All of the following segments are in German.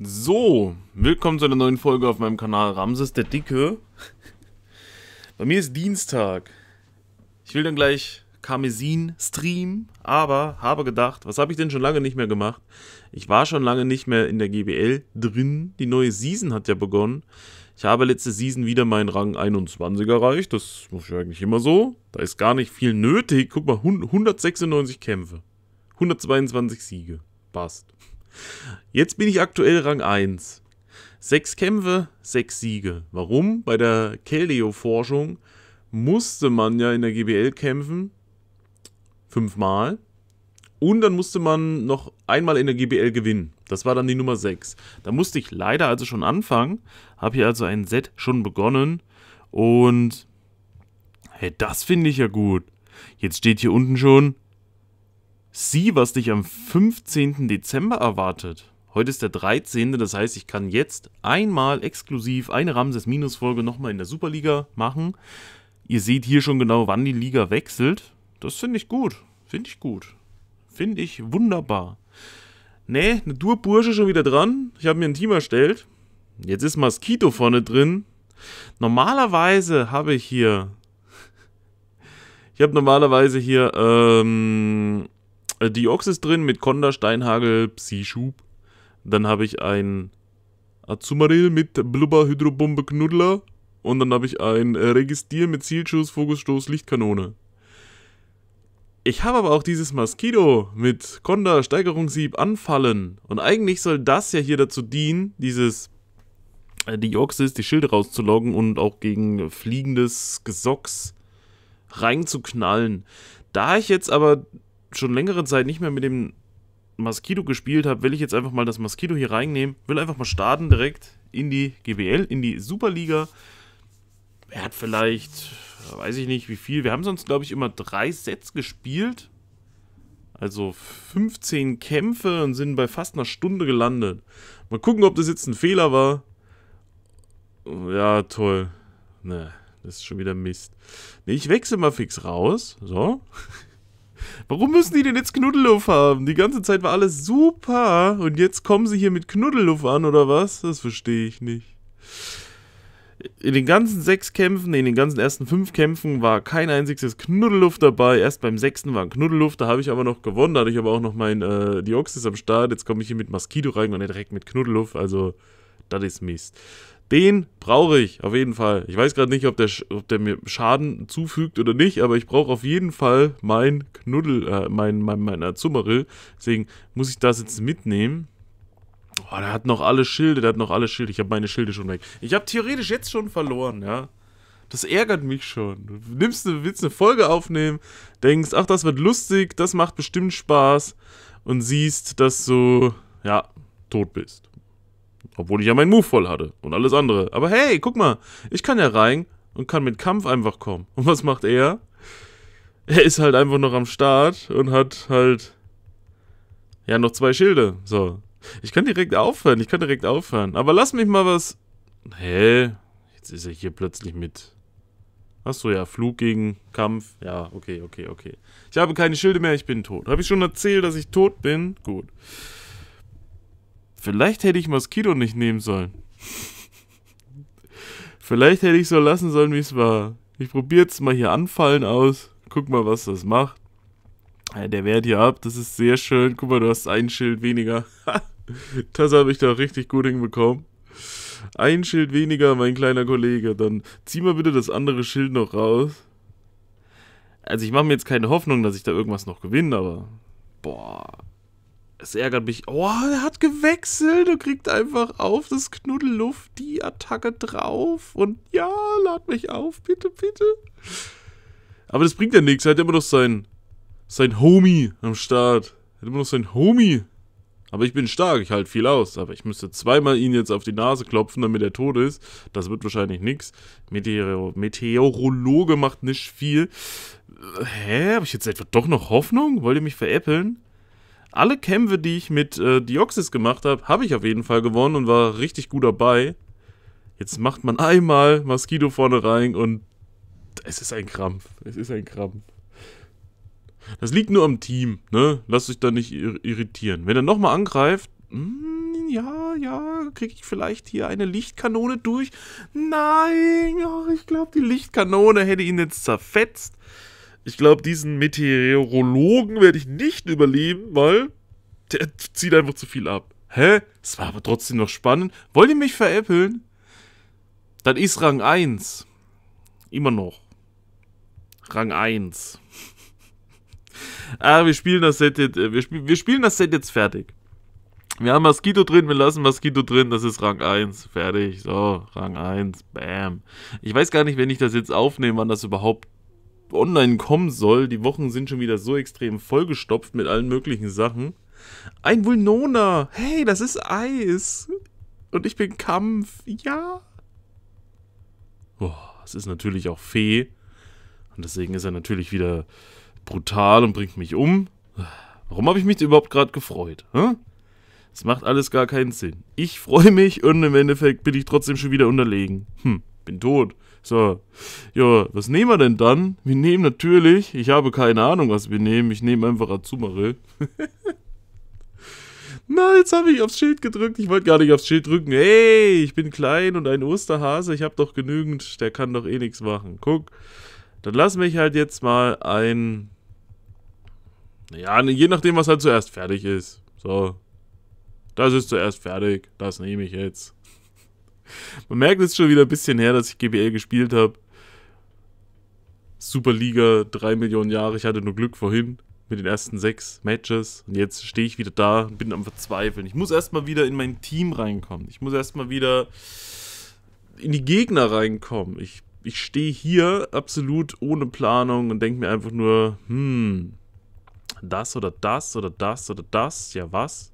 So, willkommen zu einer neuen Folge auf meinem Kanal Ramses der Dicke. Bei mir ist Dienstag. Ich will dann gleich Karmesin streamen, aber habe gedacht, was habe ich denn schon lange nicht mehr gemacht? Ich war schon lange nicht mehr in der GBL drin. Die neue Season hat ja begonnen. Ich habe letzte Season wieder meinen Rang 21 erreicht. Das muss ich eigentlich immer so. Da ist gar nicht viel nötig. Guck mal, 196 Kämpfe. 122 Siege. Passt. Jetzt bin ich aktuell Rang 1. Sechs Kämpfe, sechs Siege. Warum? Bei der Keldeo-Forschung musste man ja in der GBL kämpfen. Fünfmal. Und dann musste man noch einmal in der GBL gewinnen. Das war dann die Nummer 6. Da musste ich leider also schon anfangen. Habe hier also ein Set schon begonnen. Und hey, das finde ich ja gut. Jetzt steht hier unten schon Sieh, was dich am 15. Dezember erwartet. Heute ist der 13. Das heißt, ich kann jetzt einmal exklusiv eine Ramses-Folge nochmal in der Superliga machen. Ihr seht hier schon genau, wann die Liga wechselt. Das finde ich gut. Finde ich gut. Finde ich wunderbar. Ne, eine Durbursche schon wieder dran. Ich habe mir ein Team erstellt. Jetzt ist Mosquito vorne drin. Normalerweise habe ich hier... Ich habe normalerweise hier ähm, äh, die Ochs ist drin mit Konda, Steinhagel, Psi-Schub. Dann habe ich ein Azumarill mit Blubber, Hydrobombe, Knuddler. Und dann habe ich ein äh, Registier mit Zielschuss, Fokusstoß, Lichtkanone. Ich habe aber auch dieses Maskido mit Konda, Steigerungssieb, Anfallen. Und eigentlich soll das ja hier dazu dienen, dieses äh, Dioxis, die Schilde rauszuloggen und auch gegen fliegendes Gesocks reinzuknallen. Da ich jetzt aber schon längere Zeit nicht mehr mit dem Mosquito gespielt habe, will ich jetzt einfach mal das Mosquito hier reinnehmen. Will einfach mal starten direkt in die GBL, in die Superliga. Er hat vielleicht, weiß ich nicht wie viel, wir haben sonst glaube ich immer drei Sets gespielt. Also 15 Kämpfe und sind bei fast einer Stunde gelandet. Mal gucken, ob das jetzt ein Fehler war. Ja, toll. Ne, das ist schon wieder Mist. Ne, ich wechsle mal fix raus. So. Warum müssen die denn jetzt Knuddelluff haben? Die ganze Zeit war alles super und jetzt kommen sie hier mit Knuddelluff an oder was? Das verstehe ich nicht. In den ganzen sechs Kämpfen, in den ganzen ersten fünf Kämpfen war kein einziges Knuddelluff dabei. Erst beim sechsten war ein Knuddelluff, da habe ich aber noch gewonnen. Da hatte ich aber auch noch mein äh, Dioxys am Start. Jetzt komme ich hier mit Mosquito rein und direkt mit Knuddelluff. Also, das ist Mist. Den brauche ich auf jeden Fall. Ich weiß gerade nicht, ob der, ob der mir Schaden zufügt oder nicht, aber ich brauche auf jeden Fall mein Knuddel, äh, mein, mein, mein Azumarill. Äh, Deswegen muss ich das jetzt mitnehmen. Oh, der hat noch alle Schilde, der hat noch alle Schilde. Ich habe meine Schilde schon weg. Ich habe theoretisch jetzt schon verloren, ja. Das ärgert mich schon. Du nimmst eine, willst eine Folge aufnehmen, denkst, ach, das wird lustig, das macht bestimmt Spaß und siehst, dass du, ja, tot bist. Obwohl ich ja meinen Move voll hatte und alles andere. Aber hey, guck mal, ich kann ja rein und kann mit Kampf einfach kommen. Und was macht er? Er ist halt einfach noch am Start und hat halt. Ja, noch zwei Schilde. So. Ich kann direkt aufhören, ich kann direkt aufhören. Aber lass mich mal was. Hä? Jetzt ist er hier plötzlich mit. Achso, ja, Flug gegen Kampf. Ja, okay, okay, okay. Ich habe keine Schilde mehr, ich bin tot. Habe ich schon erzählt, dass ich tot bin? Gut. Vielleicht hätte ich Moskito nicht nehmen sollen. Vielleicht hätte ich so lassen sollen, wie es war. Ich probiere jetzt mal hier Anfallen aus. Guck mal, was das macht. Der wehrt hier ab, das ist sehr schön. Guck mal, du hast ein Schild weniger. das habe ich da richtig gut hinbekommen. Ein Schild weniger, mein kleiner Kollege. Dann zieh mal bitte das andere Schild noch raus. Also ich mache mir jetzt keine Hoffnung, dass ich da irgendwas noch gewinne, aber... Boah, es ärgert mich. Oh, er hat gewechselt und kriegt einfach auf das Knuddel Luft die Attacke drauf. Und ja, lad mich auf, bitte, bitte. Aber das bringt ja nichts. Er hat immer noch sein, sein Homie am Start. Er hat immer noch sein Homie. Aber ich bin stark, ich halte viel aus. Aber ich müsste zweimal ihn jetzt auf die Nase klopfen, damit er tot ist. Das wird wahrscheinlich nichts. Meteor Meteorologe macht nicht viel. Äh, hä? Habe ich jetzt etwa doch noch Hoffnung? Wollt ihr mich veräppeln? alle Kämpfe, die ich mit äh, Dioxys gemacht habe, habe ich auf jeden Fall gewonnen und war richtig gut dabei. Jetzt macht man einmal Mosquito vorne rein und es ist ein Krampf. Es ist ein Krampf. Das liegt nur am Team, ne? Lasst euch da nicht irritieren. Wenn er nochmal angreift, mh, hm, ja, ja, kriege ich vielleicht hier eine Lichtkanone durch? Nein, oh, ich glaube, die Lichtkanone hätte ihn jetzt zerfetzt. Ich glaube, diesen Meteorologen werde ich nicht überleben, weil der zieht einfach zu viel ab. Hä? Es war aber trotzdem noch spannend. Wollt ihr mich veräppeln? Dann ist Rang 1. Immer noch. Rang 1. ah, wir spielen das Set jetzt, äh, wir, spiel, wir spielen das Set jetzt fertig. Wir haben Mosquito drin, wir lassen Mosquito drin, das ist Rang 1. Fertig. So, Rang 1. Bam. Ich weiß gar nicht, wenn ich das jetzt aufnehme, wann das überhaupt online kommen soll. Die Wochen sind schon wieder so extrem vollgestopft mit allen möglichen Sachen. Ein Vulnona! Hey, das ist Eis! Und ich bin Kampf! Ja! Boah, es ist natürlich auch Fee. Und deswegen ist er natürlich wieder brutal und bringt mich um. Warum habe ich mich überhaupt gerade gefreut? Es macht alles gar keinen Sinn. Ich freue mich und im Endeffekt bin ich trotzdem schon wieder unterlegen. Hm, bin tot. So, ja, was nehmen wir denn dann? Wir nehmen natürlich, ich habe keine Ahnung, was wir nehmen. Ich nehme einfach Azumarill. Na, jetzt habe ich aufs Schild gedrückt. Ich wollte gar nicht aufs Schild drücken. Hey, ich bin klein und ein Osterhase. Ich habe doch genügend. Der kann doch eh nichts machen. Guck, dann lass mich halt jetzt mal ein... Ja, ne, je nachdem, was halt zuerst fertig ist. So, das ist zuerst fertig. Das nehme ich jetzt. Man merkt, es schon wieder ein bisschen her, dass ich GBL gespielt habe. Superliga, drei Millionen Jahre. Ich hatte nur Glück vorhin mit den ersten sechs Matches. Und jetzt stehe ich wieder da und bin am Verzweifeln. Ich muss erstmal wieder in mein Team reinkommen. Ich muss erstmal wieder in die Gegner reinkommen. Ich, ich stehe hier absolut ohne Planung und denke mir einfach nur, hm, das oder das oder das oder das, ja was?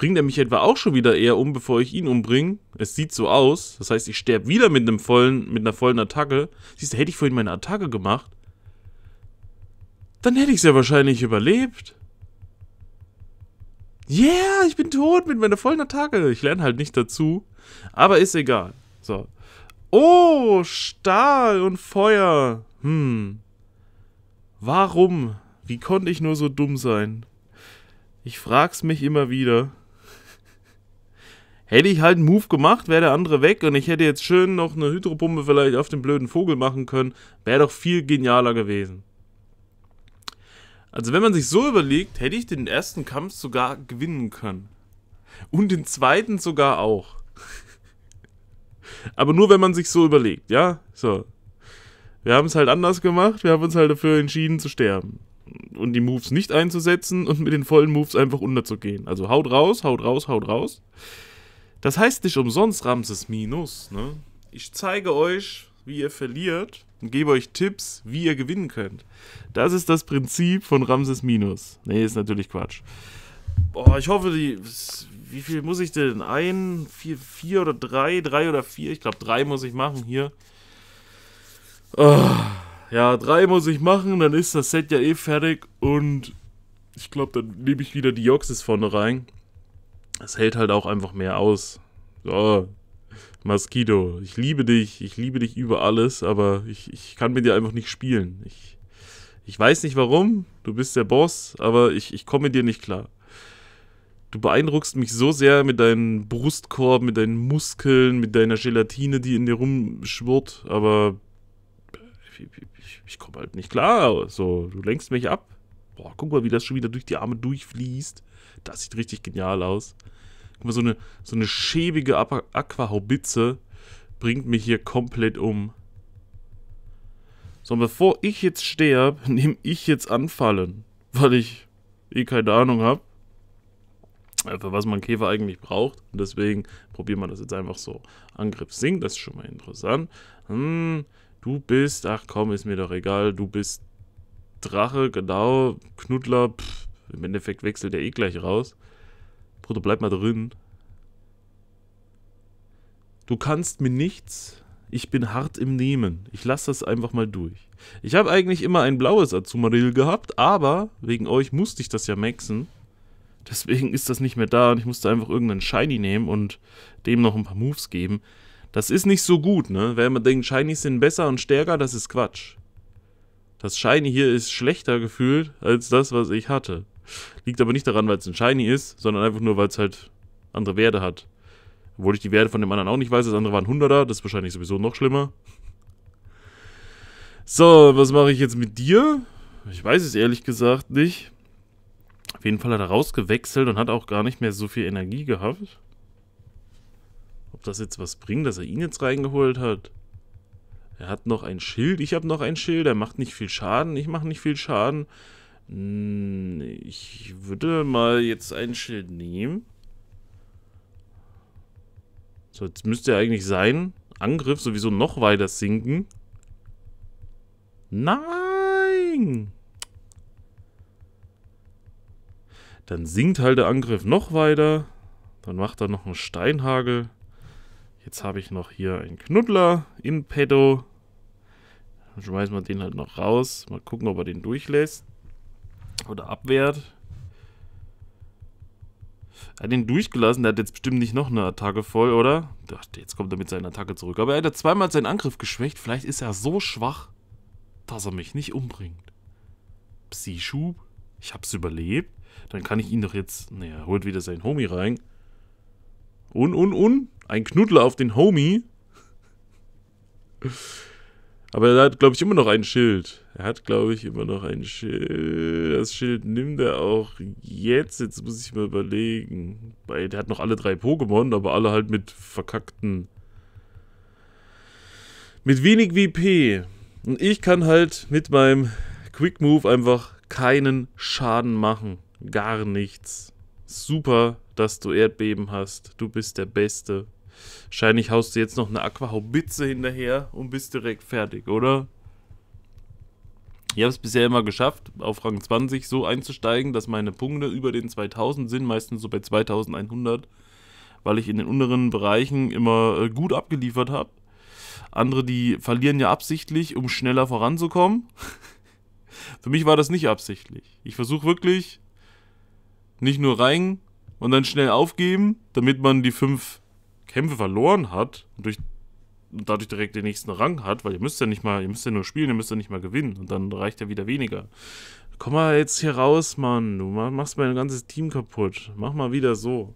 Bringt er mich etwa auch schon wieder eher um, bevor ich ihn umbringe? Es sieht so aus. Das heißt, ich sterbe wieder mit einem vollen, mit einer vollen Attacke. Siehst du, hätte ich vorhin meine Attacke gemacht, dann hätte ich es ja wahrscheinlich überlebt. Yeah, ich bin tot mit meiner vollen Attacke. Ich lerne halt nicht dazu. Aber ist egal. So. Oh, Stahl und Feuer. Hm. Warum? Wie konnte ich nur so dumm sein? Ich frag's mich immer wieder hätte ich halt einen Move gemacht, wäre der andere weg und ich hätte jetzt schön noch eine Hydropumpe vielleicht auf den blöden Vogel machen können, wäre doch viel genialer gewesen. Also wenn man sich so überlegt, hätte ich den ersten Kampf sogar gewinnen können. Und den zweiten sogar auch. Aber nur wenn man sich so überlegt, ja? So. Wir haben es halt anders gemacht, wir haben uns halt dafür entschieden zu sterben. Und die Moves nicht einzusetzen und mit den vollen Moves einfach unterzugehen. Also haut raus, haut raus, haut raus. Das heißt nicht umsonst Ramses Minus, ne? Ich zeige euch, wie ihr verliert und gebe euch Tipps, wie ihr gewinnen könnt. Das ist das Prinzip von Ramses Minus. Nee, ist natürlich Quatsch. Boah, ich hoffe, die. Wie viel muss ich denn? Ein, vier, vier oder drei? Drei oder vier? Ich glaube, drei muss ich machen hier. Oh, ja, drei muss ich machen, dann ist das Set ja eh fertig und ich glaube, dann nehme ich wieder die Joxes vorne rein. Es hält halt auch einfach mehr aus. So, Mosquito, ich liebe dich, ich liebe dich über alles, aber ich, ich kann mit dir einfach nicht spielen. Ich, ich weiß nicht warum, du bist der Boss, aber ich, ich komme mit dir nicht klar. Du beeindruckst mich so sehr mit deinem Brustkorb, mit deinen Muskeln, mit deiner Gelatine, die in dir rumschwirrt, aber ich, ich, ich komme halt nicht klar. So, du lenkst mich ab. Boah, guck mal, wie das schon wieder durch die Arme durchfließt. Das sieht richtig genial aus mal, so eine, so eine schäbige Aquahaubitze bringt mich hier komplett um. So, und bevor ich jetzt sterbe, nehme ich jetzt anfallen, weil ich eh keine Ahnung habe, äh, für was man Käfer eigentlich braucht. Und deswegen probieren wir das jetzt einfach so. Angriff sinkt, das ist schon mal interessant. Hm, du bist, ach komm, ist mir doch egal, du bist Drache, genau, Knuddler, pff, im Endeffekt wechselt er eh gleich raus. Bruder, bleib mal drin. Du kannst mir nichts. Ich bin hart im Nehmen. Ich lasse das einfach mal durch. Ich habe eigentlich immer ein blaues Azumarill gehabt, aber wegen euch musste ich das ja maxen. Deswegen ist das nicht mehr da und ich musste einfach irgendeinen Shiny nehmen und dem noch ein paar Moves geben. Das ist nicht so gut, ne? Wenn man denkt, Shinies sind besser und stärker, das ist Quatsch. Das Shiny hier ist schlechter gefühlt als das, was ich hatte. Liegt aber nicht daran, weil es ein Shiny ist, sondern einfach nur, weil es halt andere Werte hat. Obwohl ich die Werte von dem anderen auch nicht weiß. Das andere war ein 100er, das ist wahrscheinlich sowieso noch schlimmer. So, was mache ich jetzt mit dir? Ich weiß es ehrlich gesagt nicht. Auf jeden Fall hat er rausgewechselt und hat auch gar nicht mehr so viel Energie gehabt. Ob das jetzt was bringt, dass er ihn jetzt reingeholt hat? Er hat noch ein Schild, ich habe noch ein Schild, er macht nicht viel Schaden, ich mache nicht viel Schaden. Hm, ich würde mal jetzt ein Schild nehmen. So, jetzt müsste er eigentlich sein. Angriff sowieso noch weiter sinken. Nein! Dann sinkt halt der Angriff noch weiter. Dann macht er noch einen Steinhagel. Jetzt habe ich noch hier einen Knuddler in Pedo. Dann schmeißen wir den halt noch raus. Mal gucken, ob er den durchlässt. Oder abwehrt. Er hat ihn durchgelassen, der hat jetzt bestimmt nicht noch eine Attacke voll, oder? Dachte, Jetzt kommt er mit seiner Attacke zurück. Aber er hat ja zweimal seinen Angriff geschwächt. Vielleicht ist er so schwach, dass er mich nicht umbringt. Psi-Schub? Ich hab's überlebt? Dann kann ich ihn doch jetzt... Naja, er holt wieder seinen Homie rein. Un, un, un. Ein Knuddler auf den Homie. Aber er hat, glaube ich, immer noch ein Schild. Er hat, glaube ich, immer noch ein Schild. Das Schild nimmt er auch jetzt. Jetzt muss ich mal überlegen. Der hat noch alle drei Pokémon, aber alle halt mit verkackten... Mit wenig WP. Und ich kann halt mit meinem Quick Move einfach keinen Schaden machen. Gar nichts. Super, dass du Erdbeben hast. Du bist der Beste. Wahrscheinlich haust du jetzt noch eine Aquahaubitze hinterher und bist direkt fertig, oder? Ich habe es bisher immer geschafft, auf Rang 20 so einzusteigen, dass meine Punkte über den 2000 sind, meistens so bei 2100, weil ich in den unteren Bereichen immer äh, gut abgeliefert habe. Andere, die verlieren ja absichtlich, um schneller voranzukommen. Für mich war das nicht absichtlich. Ich versuche wirklich nicht nur rein und dann schnell aufgeben, damit man die fünf Kämpfe verloren hat und durch dadurch direkt den nächsten Rang hat, weil ihr müsst ja nicht mal, ihr müsst ja nur spielen, ihr müsst ja nicht mal gewinnen und dann reicht ja wieder weniger. Komm mal jetzt hier raus, Mann, du machst mein ganzes Team kaputt. Mach mal wieder so.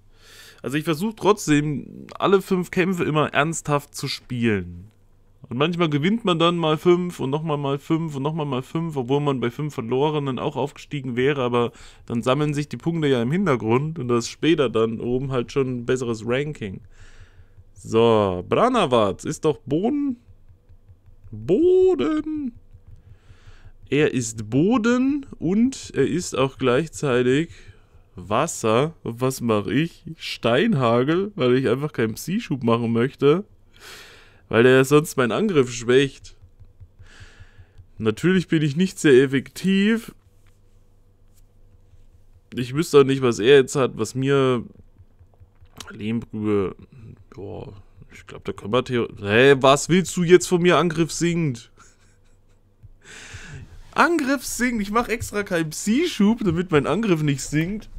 Also ich versuche trotzdem, alle fünf Kämpfe immer ernsthaft zu spielen. Und manchmal gewinnt man dann mal fünf und nochmal mal fünf und nochmal mal fünf, obwohl man bei fünf Verlorenen auch aufgestiegen wäre, aber dann sammeln sich die Punkte ja im Hintergrund und das ist später dann oben halt schon ein besseres Ranking. So, Branawatz ist doch Boden. Boden. Er ist Boden und er ist auch gleichzeitig Wasser. Und was mache ich? Steinhagel, weil ich einfach keinen psy schub machen möchte. Weil der sonst meinen Angriff schwächt. Natürlich bin ich nicht sehr effektiv. Ich wüsste auch nicht, was er jetzt hat, was mir Lehmbrühe Boah, ich glaube, da können wir theoretisch... Hey, was willst du jetzt von mir? Angriff singt. Angriff singt. Ich mache extra keinen psy schub damit mein Angriff nicht singt.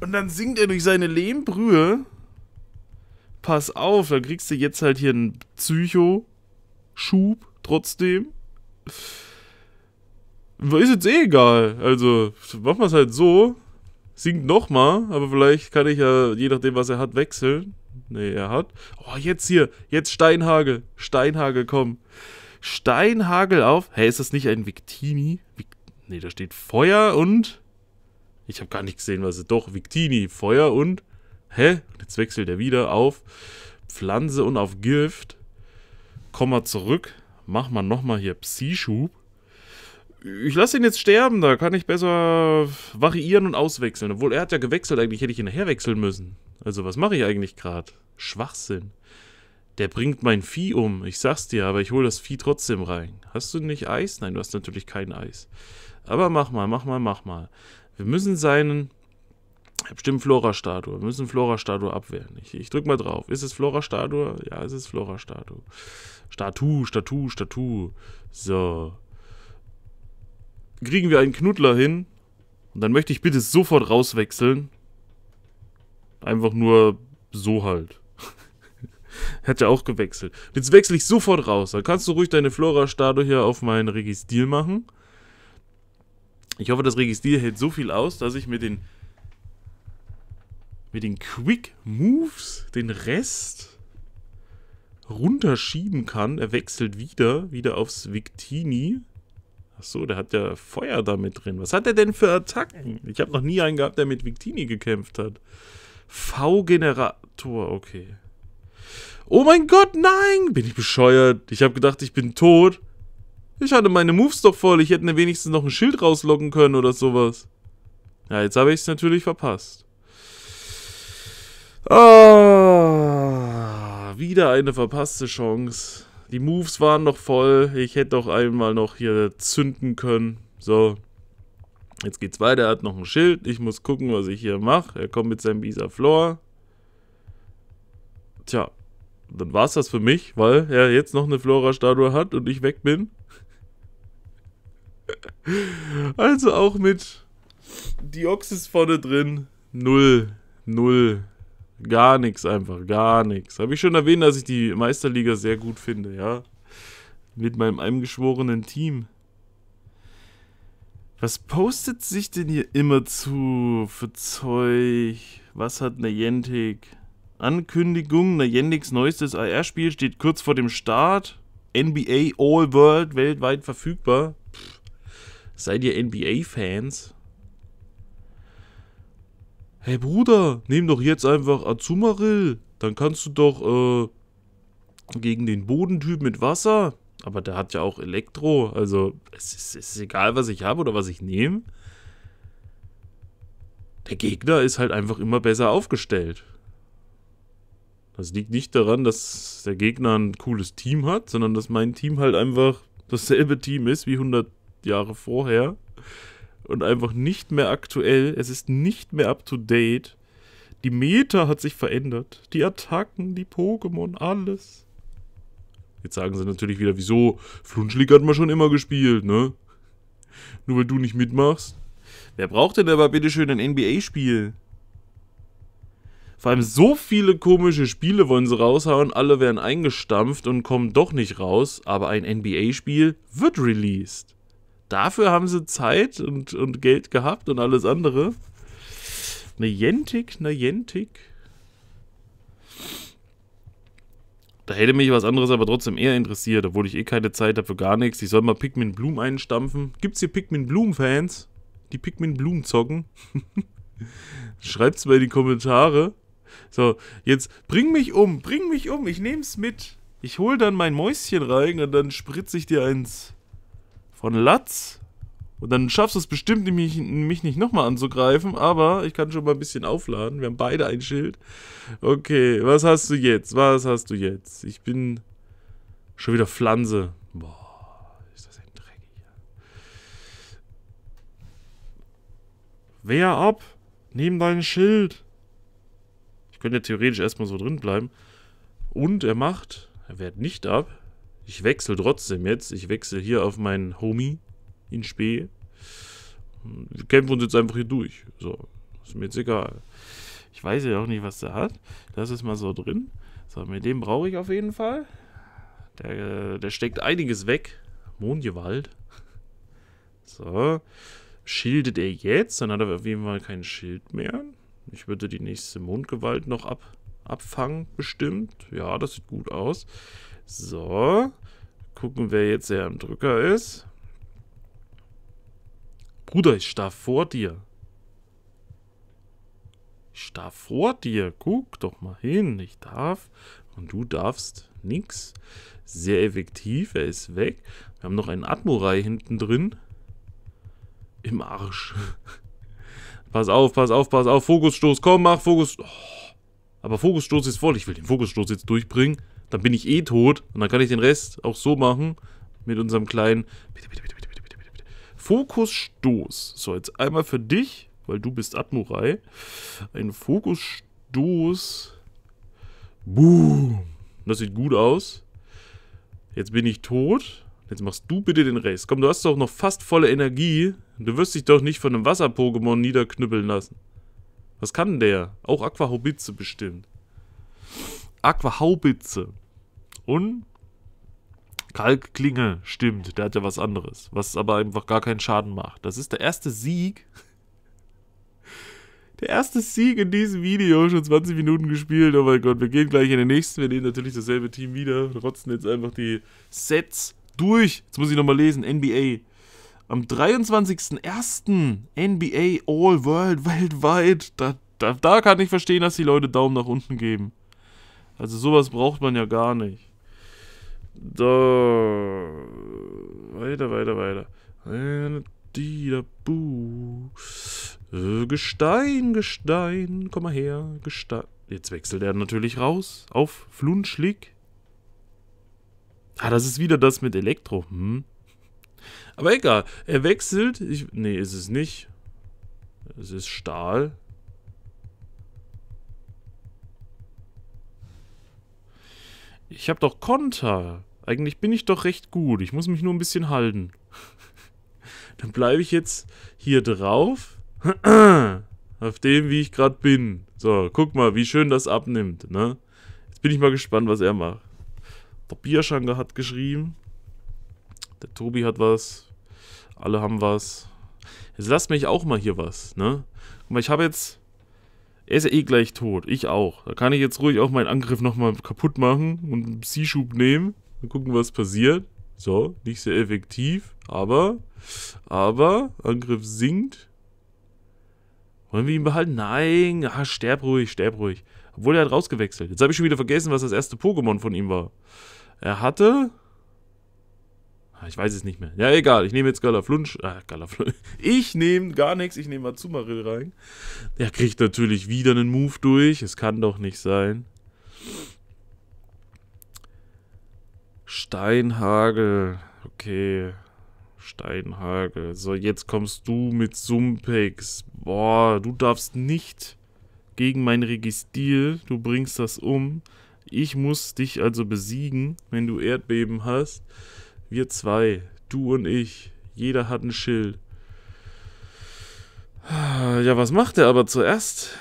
Und dann singt er durch seine Lehmbrühe. Pass auf, dann kriegst du jetzt halt hier einen Psycho-Schub trotzdem. Ist jetzt eh egal. Also, machen wir es halt so. Singt nochmal, aber vielleicht kann ich ja, je nachdem, was er hat, wechseln. Nee, er hat. Oh, jetzt hier. Jetzt Steinhagel. Steinhagel, komm. Steinhagel auf. Hä, ist das nicht ein Victini? Vic nee, da steht Feuer und. Ich habe gar nicht gesehen, was es Doch, Victini. Feuer und. Hä? Jetzt wechselt er wieder auf Pflanze und auf Gift. Komm mal zurück. Mach mal nochmal hier Psi-Schub ich lasse ihn jetzt sterben, da kann ich besser variieren und auswechseln. Obwohl, er hat ja gewechselt, eigentlich hätte ich ihn herwechseln müssen. Also, was mache ich eigentlich gerade? Schwachsinn. Der bringt mein Vieh um, ich sag's dir, aber ich hole das Vieh trotzdem rein. Hast du nicht Eis? Nein, du hast natürlich kein Eis. Aber mach mal, mach mal, mach mal. Wir müssen seinen... Bestimmt Flora-Statue. Wir müssen Flora-Statue abwehren. Ich, ich drück mal drauf. Ist es Flora-Statue? Ja, es ist Flora-Statue. Statue, Statue, Statue. So kriegen wir einen Knuddler hin. Und dann möchte ich bitte sofort rauswechseln. Einfach nur so halt. Hätte auch gewechselt. Jetzt wechsle ich sofort raus. Dann kannst du ruhig deine Flora-Statue hier auf mein Registil machen. Ich hoffe, das Registil hält so viel aus, dass ich mit den mit den Quick Moves den Rest runterschieben kann. Er wechselt wieder, wieder aufs Victini. Ach so, der hat ja Feuer damit drin. Was hat er denn für Attacken? Ich habe noch nie einen gehabt, der mit Victini gekämpft hat. V-Generator, okay. Oh mein Gott, nein! Bin ich bescheuert? Ich habe gedacht, ich bin tot. Ich hatte meine Moves doch voll. Ich hätte mir wenigstens noch ein Schild rauslocken können oder sowas. Ja, jetzt habe ich es natürlich verpasst. Ah, wieder eine verpasste Chance. Die Moves waren noch voll. Ich hätte auch einmal noch hier zünden können. So. Jetzt geht's weiter. Er hat noch ein Schild. Ich muss gucken, was ich hier mache. Er kommt mit seinem Bisa Floor. Tja. Dann war's das für mich, weil er jetzt noch eine Flora-Statue hat und ich weg bin. also auch mit Dioxys vorne drin. Null. Null. Gar nichts einfach, gar nichts. Habe ich schon erwähnt, dass ich die Meisterliga sehr gut finde, ja. Mit meinem eingeschworenen Team. Was postet sich denn hier immer zu für Zeug? Was hat Niantic? Ankündigung, Niantics neuestes AR-Spiel steht kurz vor dem Start. NBA All World weltweit verfügbar. Pff, seid ihr NBA-Fans? hey Bruder, nimm doch jetzt einfach Azumarill. Dann kannst du doch äh, gegen den Bodentyp mit Wasser. Aber der hat ja auch Elektro. Also es ist, es ist egal, was ich habe oder was ich nehme. Der Gegner ist halt einfach immer besser aufgestellt. Das liegt nicht daran, dass der Gegner ein cooles Team hat, sondern dass mein Team halt einfach dasselbe Team ist wie 100 Jahre vorher und einfach nicht mehr aktuell. Es ist nicht mehr up to date. Die Meta hat sich verändert. Die Attacken, die Pokémon, alles. Jetzt sagen sie natürlich wieder, wieso? Flunschlig hat man schon immer gespielt, ne? Nur weil du nicht mitmachst. Wer braucht denn aber bitteschön ein NBA-Spiel? Vor allem so viele komische Spiele wollen sie raushauen, alle werden eingestampft und kommen doch nicht raus, aber ein NBA-Spiel wird released dafür haben sie Zeit und, und Geld gehabt und alles andere. Ne Jentik, ne Jentik. Da hätte mich was anderes aber trotzdem eher interessiert, obwohl ich eh keine Zeit habe für gar nichts. Ich soll mal Pikmin Bloom einstampfen. Gibt's hier Pikmin Bloom-Fans, die Pikmin Bloom zocken? Schreibt's mal in die Kommentare. So, jetzt bring mich um, bring mich um, ich nehm's mit. Ich hol dann mein Mäuschen rein und dann spritze ich dir eins von Latz. Und dann schaffst du es bestimmt, mich, mich nicht nochmal anzugreifen, aber ich kann schon mal ein bisschen aufladen. Wir haben beide ein Schild. Okay, was hast du jetzt? Was hast du jetzt? Ich bin schon wieder Pflanze. Boah, ist das ein Dreck hier. Wehr ab! Neben dein Schild! Ich könnte ja theoretisch erstmal so drin bleiben. Und er macht, er wehrt nicht ab. Ich wechsle trotzdem jetzt. Ich wechsle hier auf meinen Homie in Spee. Wir kämpfen uns jetzt einfach hier durch. So, ist mir jetzt egal. Ich weiß ja auch nicht, was der hat. Das ist mal so drin. So, mit dem brauche ich auf jeden Fall. Der, äh, der steckt einiges weg. Mondgewalt. So. Schildet er jetzt, dann hat er auf jeden Fall kein Schild mehr. Ich würde die nächste Mondgewalt noch ab, abfangen, bestimmt. Ja, das sieht gut aus. So. Gucken, wer jetzt hier am Drücker ist. Bruder, ich starr vor dir. Ich darf vor dir. Guck doch mal hin. Ich darf und du darfst nix. Sehr effektiv. Er ist weg. Wir haben noch einen Admiral hinten drin. Im Arsch. pass auf, pass auf, pass auf. Fokusstoß. Komm, mach Fokus. Oh. Aber Fokusstoß ist voll. Ich will den Fokusstoß jetzt durchbringen dann bin ich eh tot und dann kann ich den Rest auch so machen mit unserem kleinen bitte, bitte, bitte, bitte, bitte, bitte, bitte. Fokusstoß. So, jetzt einmal für dich, weil du bist Admurai. Ein Fokusstoß. Boom. Das sieht gut aus. Jetzt bin ich tot. Jetzt machst du bitte den Rest. Komm, du hast doch noch fast volle Energie. Du wirst dich doch nicht von einem Wasser-Pokémon niederknüppeln lassen. Was kann der? Auch Aquahobitze bestimmt. Aquahaubitze und Kalkklinge stimmt, der hat ja was anderes, was aber einfach gar keinen Schaden macht. Das ist der erste Sieg. Der erste Sieg in diesem Video, schon 20 Minuten gespielt. Oh mein Gott, wir gehen gleich in den nächsten. Wir nehmen natürlich dasselbe Team wieder. Rotzen jetzt einfach die Sets durch. Jetzt muss ich nochmal lesen. NBA. Am 23.01. NBA All World weltweit. Da, da, da kann ich verstehen, dass die Leute Daumen nach unten geben. Also sowas braucht man ja gar nicht. Da. Weiter, weiter, weiter. Die da bu. Äh, Gestein, Gestein, komm mal her, Gestein. Jetzt wechselt er natürlich raus auf Flunschlick. Ah, das ist wieder das mit Elektro. Hm. Aber egal, er wechselt. Ich, nee, ist es nicht. Es ist Stahl. Ich habe doch Konter. Eigentlich bin ich doch recht gut. Ich muss mich nur ein bisschen halten. Dann bleibe ich jetzt hier drauf. Auf dem, wie ich gerade bin. So, guck mal, wie schön das abnimmt. Ne? Jetzt bin ich mal gespannt, was er macht. Der Bierschanger hat geschrieben. Der Tobi hat was. Alle haben was. Jetzt lasst mich auch mal hier was. Ne? Guck mal, ich habe jetzt er ist ja eh gleich tot. Ich auch. Da kann ich jetzt ruhig auch meinen Angriff nochmal kaputt machen und einen Psi-Schub nehmen. Mal gucken, was passiert. So, nicht sehr effektiv, aber, aber, Angriff sinkt. Wollen wir ihn behalten? Nein, ah, sterb ruhig, sterb ruhig. Obwohl er hat rausgewechselt. Jetzt habe ich schon wieder vergessen, was das erste Pokémon von ihm war. Er hatte Ah, ich weiß es nicht mehr. Ja, egal. Ich nehme jetzt Galaflunsch. Ah, Ich nehme gar nichts. Ich nehme Azumarill rein. Der kriegt natürlich wieder einen Move durch. Es kann doch nicht sein. Steinhagel. Okay. Steinhagel. So, jetzt kommst du mit Sumpex. Boah, du darfst nicht gegen mein Registil. Du bringst das um. Ich muss dich also besiegen, wenn du Erdbeben hast. Wir zwei, du und ich, jeder hat ein Schild. Ah, ja, was macht er aber zuerst?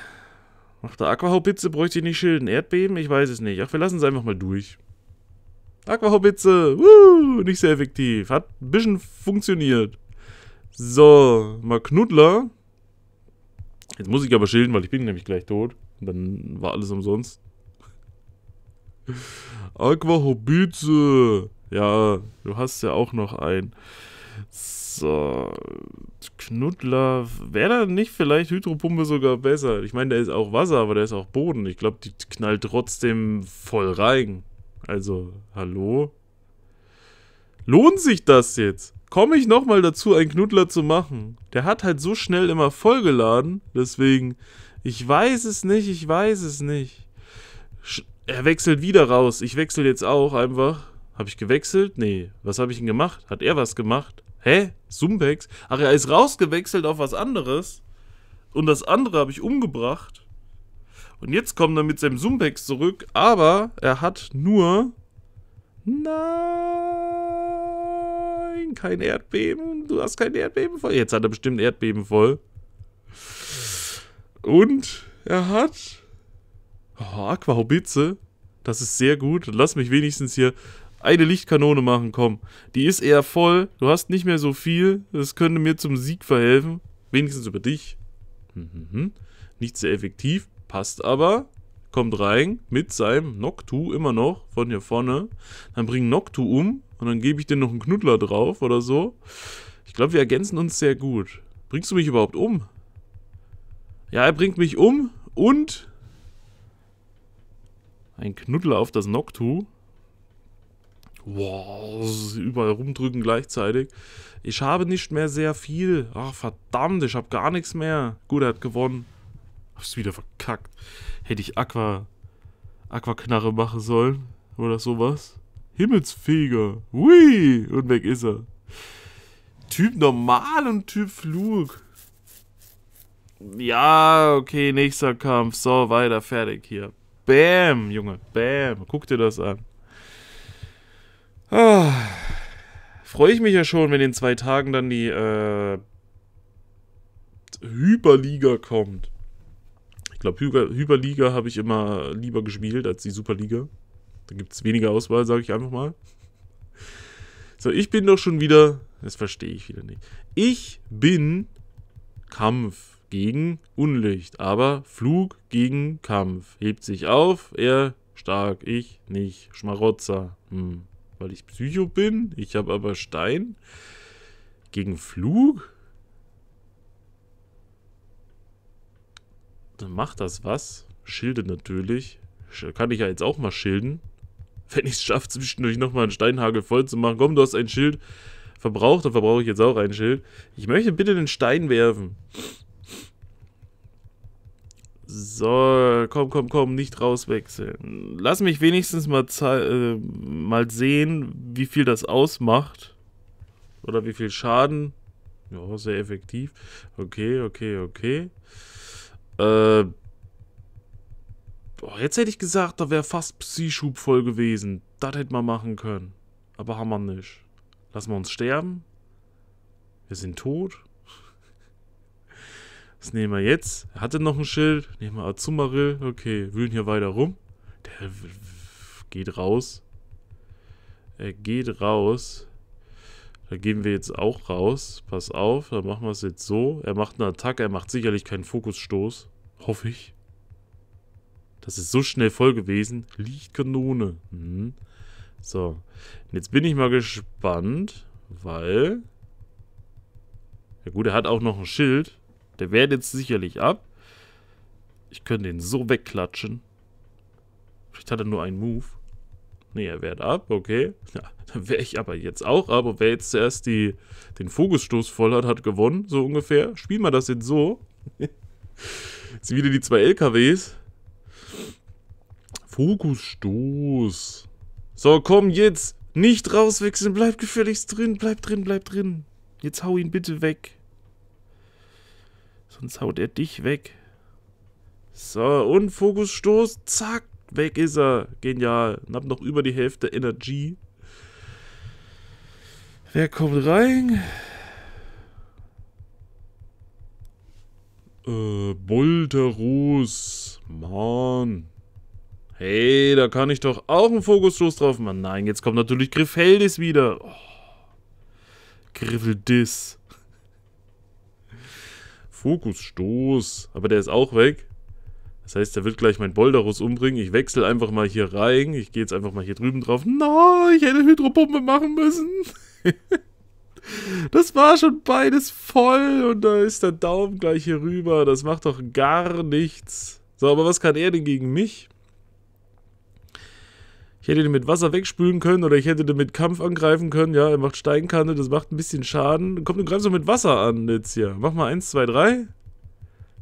Macht er Aquahaubitze, bräuchte ich nicht schilden. Erdbeben? Ich weiß es nicht. Ach, wir lassen es einfach mal durch. Aquahaubitze, wuh, nicht sehr effektiv. Hat ein bisschen funktioniert. So, mal Knuddler. Jetzt muss ich aber schilden, weil ich bin nämlich gleich tot. Und dann war alles umsonst. Aquahaubitze. Ja, du hast ja auch noch einen. So, Knuddler, wäre da nicht vielleicht Hydropumpe sogar besser? Ich meine, der ist auch Wasser, aber der ist auch Boden. Ich glaube, die knallt trotzdem voll rein. Also, hallo? Lohnt sich das jetzt? Komme ich nochmal dazu, einen Knuddler zu machen? Der hat halt so schnell immer vollgeladen, deswegen, ich weiß es nicht, ich weiß es nicht. Sch er wechselt wieder raus, ich wechsle jetzt auch einfach. Habe ich gewechselt? Nee. Was habe ich denn gemacht? Hat er was gemacht? Hä? Zumbex? Ach, er ist rausgewechselt auf was anderes. Und das andere habe ich umgebracht. Und jetzt kommt er mit seinem Zumbex zurück, aber er hat nur. Nein, kein Erdbeben. Du hast kein Erdbeben voll. Jetzt hat er bestimmt Erdbeben voll. Und er hat. Oh, Aquahobitze. Das ist sehr gut. Lass mich wenigstens hier eine Lichtkanone machen, komm. Die ist eher voll, du hast nicht mehr so viel, das könnte mir zum Sieg verhelfen. Wenigstens über dich. Mhm. Nicht sehr effektiv, passt aber. Kommt rein mit seinem Noctu immer noch von hier vorne. Dann bring Noctu um und dann gebe ich dir noch einen Knuddler drauf oder so. Ich glaube, wir ergänzen uns sehr gut. Bringst du mich überhaupt um? Ja, er bringt mich um und... Ein Knuddler auf das Noctu wow, überall rumdrücken gleichzeitig. Ich habe nicht mehr sehr viel. Ach, verdammt, ich habe gar nichts mehr. Gut, er hat gewonnen. Hab's wieder verkackt. Hätte ich Aqua. Aqua-Knarre machen sollen. Oder sowas. Himmelsfeger. Hui! Und weg ist er. Typ normal und Typ Flug. Ja, okay, nächster Kampf. So, weiter, fertig hier. Bam, Junge, bam. Guck dir das an. Ah, Freue ich mich ja schon, wenn in zwei Tagen dann die äh, Hyperliga kommt. Ich glaube, Hyper, Hyperliga habe ich immer lieber gespielt als die Superliga. Da gibt es weniger Auswahl, sage ich einfach mal. So, ich bin doch schon wieder. Das verstehe ich wieder nicht. Ich bin Kampf gegen Unlicht, aber Flug gegen Kampf. Hebt sich auf, er stark, ich nicht. Schmarotzer. Hm. Weil ich Psycho bin? Ich habe aber Stein. Gegen Flug? Dann macht das was. Schilde natürlich. Kann ich ja jetzt auch mal schilden. Wenn ich es schaffe, zwischendurch nochmal einen Steinhagel voll zu machen. Komm, du hast ein Schild verbraucht, dann verbrauche ich jetzt auch ein Schild. Ich möchte bitte den Stein werfen. So, komm, komm, komm, nicht rauswechseln. Lass mich wenigstens mal, äh, mal sehen, wie viel das ausmacht. Oder wie viel Schaden. Ja, sehr effektiv. Okay, okay, okay. Äh, oh, jetzt hätte ich gesagt, da wäre fast Psy-Schub voll gewesen. Das hätte man machen können. Aber haben wir nicht. Lassen wir uns sterben. Wir sind tot. Das nehmen wir jetzt? Er hatte noch ein Schild. Nehmen wir Azumarill. Okay, wühlen hier weiter rum. Der geht raus. Er geht raus. Da gehen wir jetzt auch raus. Pass auf, dann machen wir es jetzt so. Er macht eine Attacke, er macht sicherlich keinen Fokusstoß. Hoffe ich. Das ist so schnell voll gewesen. Lichtkanone. Hm. So. Und jetzt bin ich mal gespannt, weil... Ja gut, er hat auch noch ein Schild. Der wehrt jetzt sicherlich ab. Ich könnte den so wegklatschen. Vielleicht hat er nur einen Move. Nee, er wehrt ab, okay. Ja, dann wäre ich aber jetzt auch ab. Und wer jetzt zuerst die, den Fokusstoß voll hat, hat gewonnen, so ungefähr. Spielen wir das jetzt so. jetzt wieder die zwei LKWs. Fokusstoß. So, komm jetzt. Nicht rauswechseln, bleib gefälligst drin, bleib drin, bleib drin. Jetzt hau ihn bitte weg. Sonst haut er dich weg. So, und Fokusstoß. Zack, weg ist er. Genial. Und hab noch über die Hälfte Energy. Wer kommt rein? Äh, Bolterus. Mann. Hey, da kann ich doch auch einen Fokusstoß drauf machen. Nein, jetzt kommt natürlich Griffeldis wieder. Oh. Griffeldis. Fokusstoß. Aber der ist auch weg. Das heißt, der wird gleich meinen Boldarus umbringen. Ich wechsle einfach mal hier rein. Ich gehe jetzt einfach mal hier drüben drauf. Na, no, ich hätte Hydropumpe machen müssen. das war schon beides voll. Und da ist der Daumen gleich hier rüber. Das macht doch gar nichts. So, aber was kann er denn gegen mich? Ich hätte ihn mit Wasser wegspülen können oder ich hätte ihn mit Kampf angreifen können. Ja, er macht Steinkante, das macht ein bisschen Schaden. Komm, du greifst doch mit Wasser an jetzt hier. Mach mal 1, 2, 3.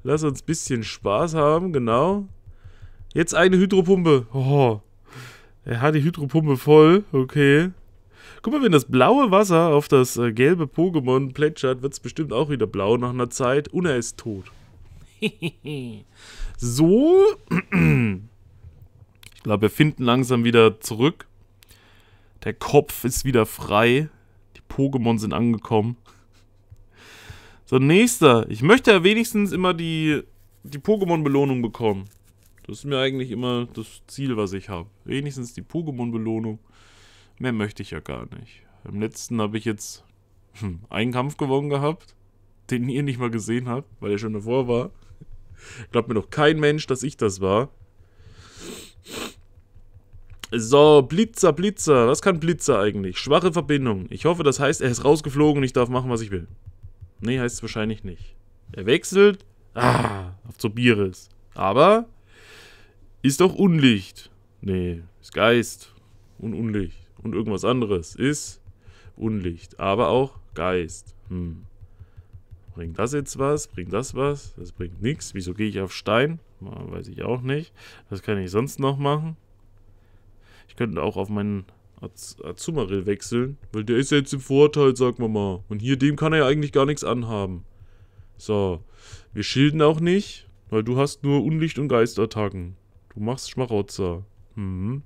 Lass uns ein bisschen Spaß haben, genau. Jetzt eine Hydropumpe. Oh. Er hat die Hydropumpe voll. Okay. Guck mal, wenn das blaue Wasser auf das äh, gelbe Pokémon plätschert, wird es bestimmt auch wieder blau nach einer Zeit und er ist tot. so. glaube, wir finden langsam wieder zurück. Der Kopf ist wieder frei. Die Pokémon sind angekommen. So, nächster. Ich möchte ja wenigstens immer die, die Pokémon-Belohnung bekommen. Das ist mir eigentlich immer das Ziel, was ich habe. Wenigstens die Pokémon-Belohnung. Mehr möchte ich ja gar nicht. Im letzten habe ich jetzt hm, einen Kampf gewonnen gehabt, den ihr nicht mal gesehen habt, weil er schon davor war. Glaubt mir doch kein Mensch, dass ich das war. So, Blitzer, Blitzer. Was kann Blitzer eigentlich? Schwache Verbindung. Ich hoffe, das heißt, er ist rausgeflogen und ich darf machen, was ich will. Nee, heißt es wahrscheinlich nicht. Er wechselt. Ah, auf Zobiris. Aber ist doch Unlicht. Nee, ist Geist und Unlicht. Und irgendwas anderes ist Unlicht. Aber auch Geist. Hm. Bringt das jetzt was? Bringt das was? Das bringt nichts. Wieso gehe ich auf Stein? Weiß ich auch nicht. Was kann ich sonst noch machen? Ich könnte auch auf meinen Az Azumarill wechseln, weil der ist ja jetzt im Vorteil, sagen wir mal. Und hier, dem kann er ja eigentlich gar nichts anhaben. So, wir schilden auch nicht, weil du hast nur Unlicht- und Geistattacken. Du machst Schmarotzer. Hm,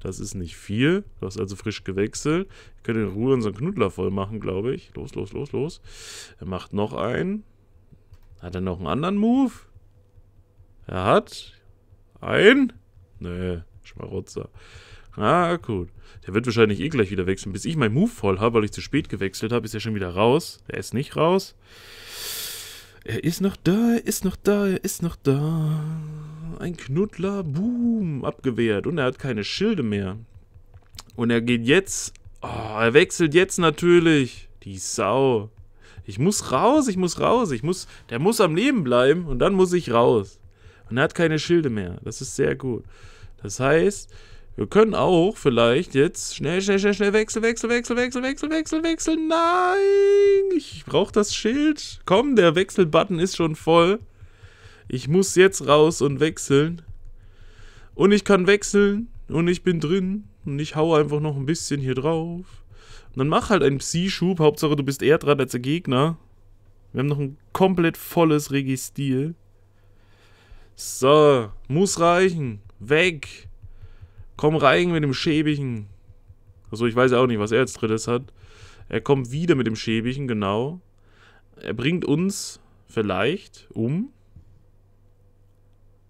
das ist nicht viel. Du hast also frisch gewechselt. Wir können in Ruhe unseren Knuddler voll machen, glaube ich. Los, los, los, los. Er macht noch einen. Hat er noch einen anderen Move? Er hat... Ein? Nee, Schmarotzer. Ah, gut. Der wird wahrscheinlich eh gleich wieder wechseln. Bis ich mein Move voll habe, weil ich zu spät gewechselt habe, ist er schon wieder raus. Er ist nicht raus. Er ist noch da, er ist noch da, er ist noch da. Ein Knuddler, boom, abgewehrt. Und er hat keine Schilde mehr. Und er geht jetzt... Oh, er wechselt jetzt natürlich. Die Sau. Ich muss raus, ich muss raus, ich muss... Der muss am Leben bleiben und dann muss ich raus. Und er hat keine Schilde mehr. Das ist sehr gut. Das heißt, wir können auch vielleicht jetzt schnell, schnell, schnell, schnell, wechsel, wechsel, wechsel, wechsel, wechsel, wechsel, wechsel. Nein, ich brauche das Schild. Komm, der Wechselbutton ist schon voll. Ich muss jetzt raus und wechseln. Und ich kann wechseln und ich bin drin und ich hau einfach noch ein bisschen hier drauf. Und dann mach halt einen Psi-Schub. Hauptsache, du bist eher dran als der Gegner. Wir haben noch ein komplett volles Registil. So, muss reichen. Weg. Komm rein mit dem Schäbigen. Also ich weiß auch nicht, was er jetzt drittes hat. Er kommt wieder mit dem Schäbigen, genau. Er bringt uns vielleicht um.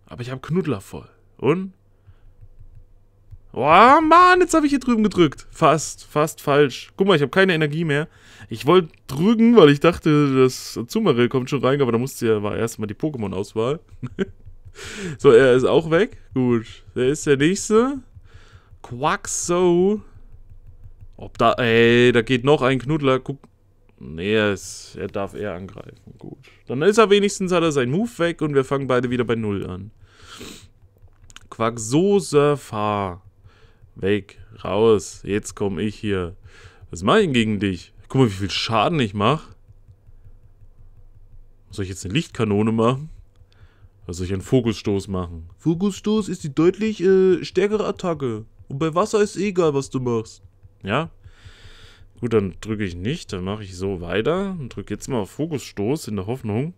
Aber ich habe Knuddler voll. Und? Oh Mann, jetzt habe ich hier drüben gedrückt. Fast, fast falsch. Guck mal, ich habe keine Energie mehr. Ich wollte drücken, weil ich dachte, das Zumarill kommt schon rein, aber da musste ja war erstmal die Pokémon-Auswahl. so, er ist auch weg. Gut. Wer ist der nächste? Quaxo. Ob da, ey, da geht noch ein Knuddler. Guck. Nee, es, er darf eher angreifen. Gut. Dann ist er wenigstens, hat er seinen Move weg und wir fangen beide wieder bei Null an. Quaxose, surfer Weg, raus. Jetzt komme ich hier. Was mache ich denn gegen dich? Guck mal, wie viel Schaden ich mache. Soll ich jetzt eine Lichtkanone machen? Oder soll ich einen Fokusstoß machen? Fokusstoß ist die deutlich äh, stärkere Attacke. Und bei Wasser ist egal, was du machst. Ja? Gut, dann drücke ich nicht, dann mache ich so weiter und drücke jetzt mal auf Fokusstoß in der Hoffnung,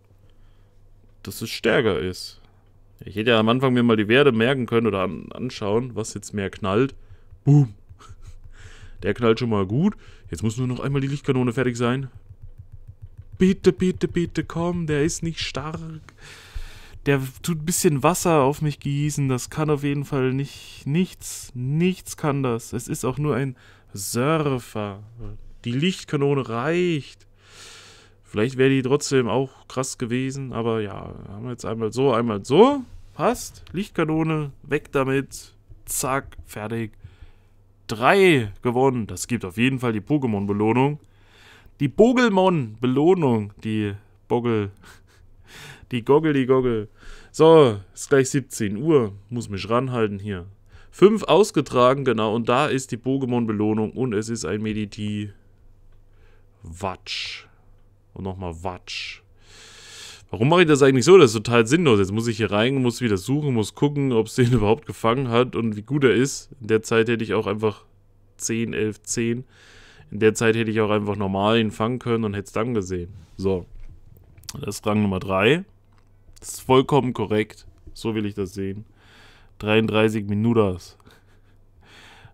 dass es stärker ist. Ich hätte ja am Anfang mir mal die Werte merken können oder an, anschauen, was jetzt mehr knallt. Boom. Der knallt schon mal gut. Jetzt muss nur noch einmal die Lichtkanone fertig sein. Bitte, bitte, bitte, komm, der ist nicht stark der tut ein bisschen Wasser auf mich gießen. Das kann auf jeden Fall nicht. Nichts, nichts kann das. Es ist auch nur ein Surfer. Die Lichtkanone reicht. Vielleicht wäre die trotzdem auch krass gewesen, aber ja, haben wir jetzt einmal so, einmal so. Passt. Lichtkanone, weg damit. Zack, fertig. Drei gewonnen. Das gibt auf jeden Fall die Pokémon-Belohnung. Die Bogelmon-Belohnung. Die Bogel. Die Goggle, die Goggle. So, ist gleich 17 Uhr. Muss mich ranhalten hier. 5 ausgetragen, genau. Und da ist die Pokémon-Belohnung. Und es ist ein Mediti. Watsch. Und nochmal Watsch. Warum mache ich das eigentlich so? Das ist total sinnlos. Jetzt muss ich hier rein, muss wieder suchen, muss gucken, ob es den überhaupt gefangen hat und wie gut er ist. In der Zeit hätte ich auch einfach 10, 11, 10. In der Zeit hätte ich auch einfach normal ihn fangen können und hätte es dann gesehen. So. Das ist Rang Nummer 3. Das ist vollkommen korrekt. So will ich das sehen. 33 Minuten.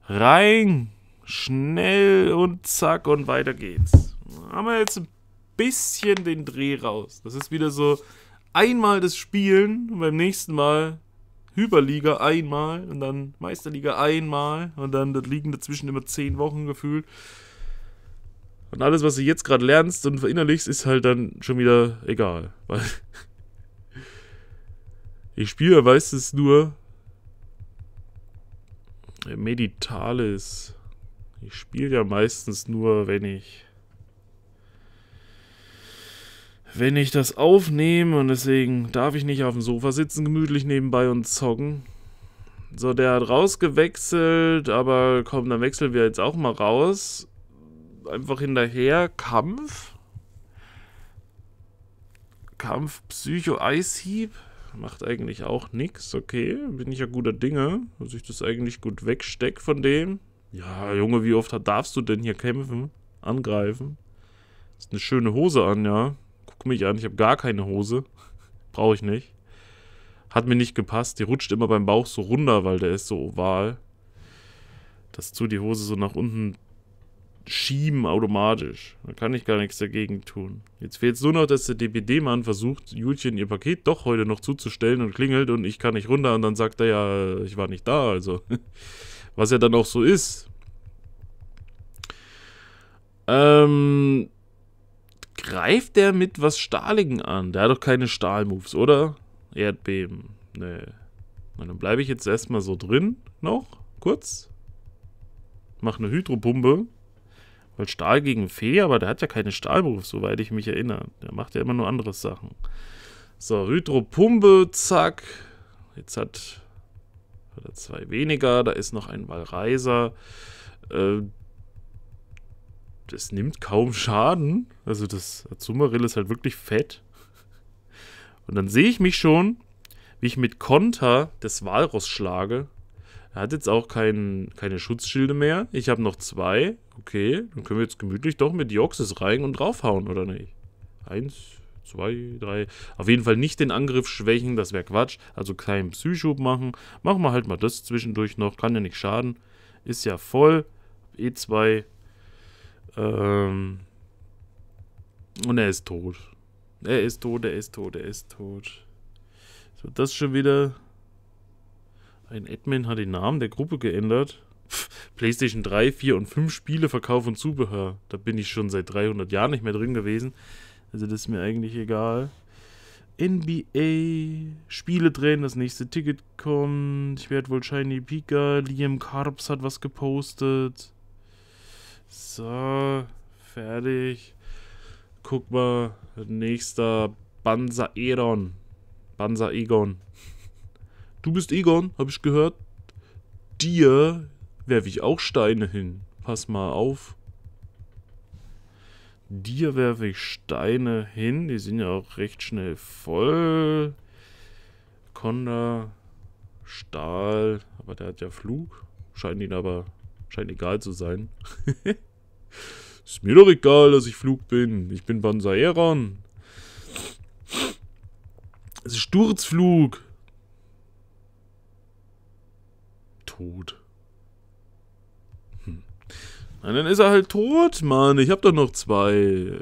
Rein! Schnell und zack und weiter geht's. Haben wir jetzt ein bisschen den Dreh raus. Das ist wieder so einmal das Spielen und beim nächsten Mal Hyperliga einmal und dann Meisterliga einmal und dann das liegen dazwischen immer zehn Wochen gefühlt. Und alles, was du jetzt gerade lernst und verinnerlichst, ist halt dann schon wieder egal. Weil ich spiele meistens nur Meditalis. Ich spiele ja meistens nur, wenn ich wenn ich das aufnehme und deswegen darf ich nicht auf dem Sofa sitzen, gemütlich nebenbei und zocken. So, der hat rausgewechselt, aber komm, dann wechseln wir jetzt auch mal raus. Einfach hinterher. Kampf. Kampf, Psycho-Eishieb. Macht eigentlich auch nichts. Okay, bin ich ja guter Dinge, dass ich das eigentlich gut wegstecke von dem. Ja, Junge, wie oft darfst du denn hier kämpfen? Angreifen? Ist eine schöne Hose an, ja. Guck mich an, ich habe gar keine Hose. Brauche ich nicht. Hat mir nicht gepasst. Die rutscht immer beim Bauch so runter, weil der ist so oval. Dass du die Hose so nach unten schieben automatisch. Da kann ich gar nichts dagegen tun. Jetzt fehlt es nur noch, dass der DPD-Mann versucht, Julchen ihr Paket doch heute noch zuzustellen und klingelt und ich kann nicht runter und dann sagt er ja, ich war nicht da. Also, was ja dann auch so ist. Ähm, greift der mit was Stahligen an? Der hat doch keine Stahlmoves, oder? Erdbeben. Nee. Und dann bleibe ich jetzt erstmal so drin, noch, kurz. Mach eine Hydropumpe. Weil Stahl gegen Fee, aber der hat ja keinen Stahlberuf, soweit ich mich erinnere. Der macht ja immer nur andere Sachen. So, Hydropumpe, zack. Jetzt hat er zwei weniger. Da ist noch ein Walreiser. Äh, das nimmt kaum Schaden. Also das Azumarill ist halt wirklich fett. Und dann sehe ich mich schon, wie ich mit Konter des Walross schlage er hat jetzt auch kein, keine Schutzschilde mehr. Ich habe noch zwei. Okay, dann können wir jetzt gemütlich doch mit Dioxys rein und draufhauen, oder nicht? Eins, zwei, drei. Auf jeden Fall nicht den Angriff schwächen, das wäre Quatsch. Also keinen Psychub machen. Machen wir halt mal das zwischendurch noch. Kann ja nicht schaden. Ist ja voll. E2. Ähm. Und er ist tot. Er ist tot, er ist tot, er ist tot. So, das schon wieder. Ein Admin hat den Namen der Gruppe geändert. Pff, PlayStation 3, 4 und 5 Spiele, Verkauf und Zubehör. Da bin ich schon seit 300 Jahren nicht mehr drin gewesen. Also das ist mir eigentlich egal. NBA, Spiele drehen, das nächste Ticket kommt. Ich werde wohl Shiny Pika. Liam Carbs hat was gepostet. So, fertig. Guck mal, nächster Banza Eron. Banza Egon. Du bist Egon, habe ich gehört. Dir werfe ich auch Steine hin. Pass mal auf. Dir werfe ich Steine hin. Die sind ja auch recht schnell voll. Konda, Stahl. Aber der hat ja Flug. Scheint ihn aber... Scheint egal zu sein. Ist mir doch egal, dass ich Flug bin. Ich bin Bansaeron. Es ist Sturzflug. tot. Hm. Na, dann ist er halt tot, Mann. Ich hab doch noch zwei.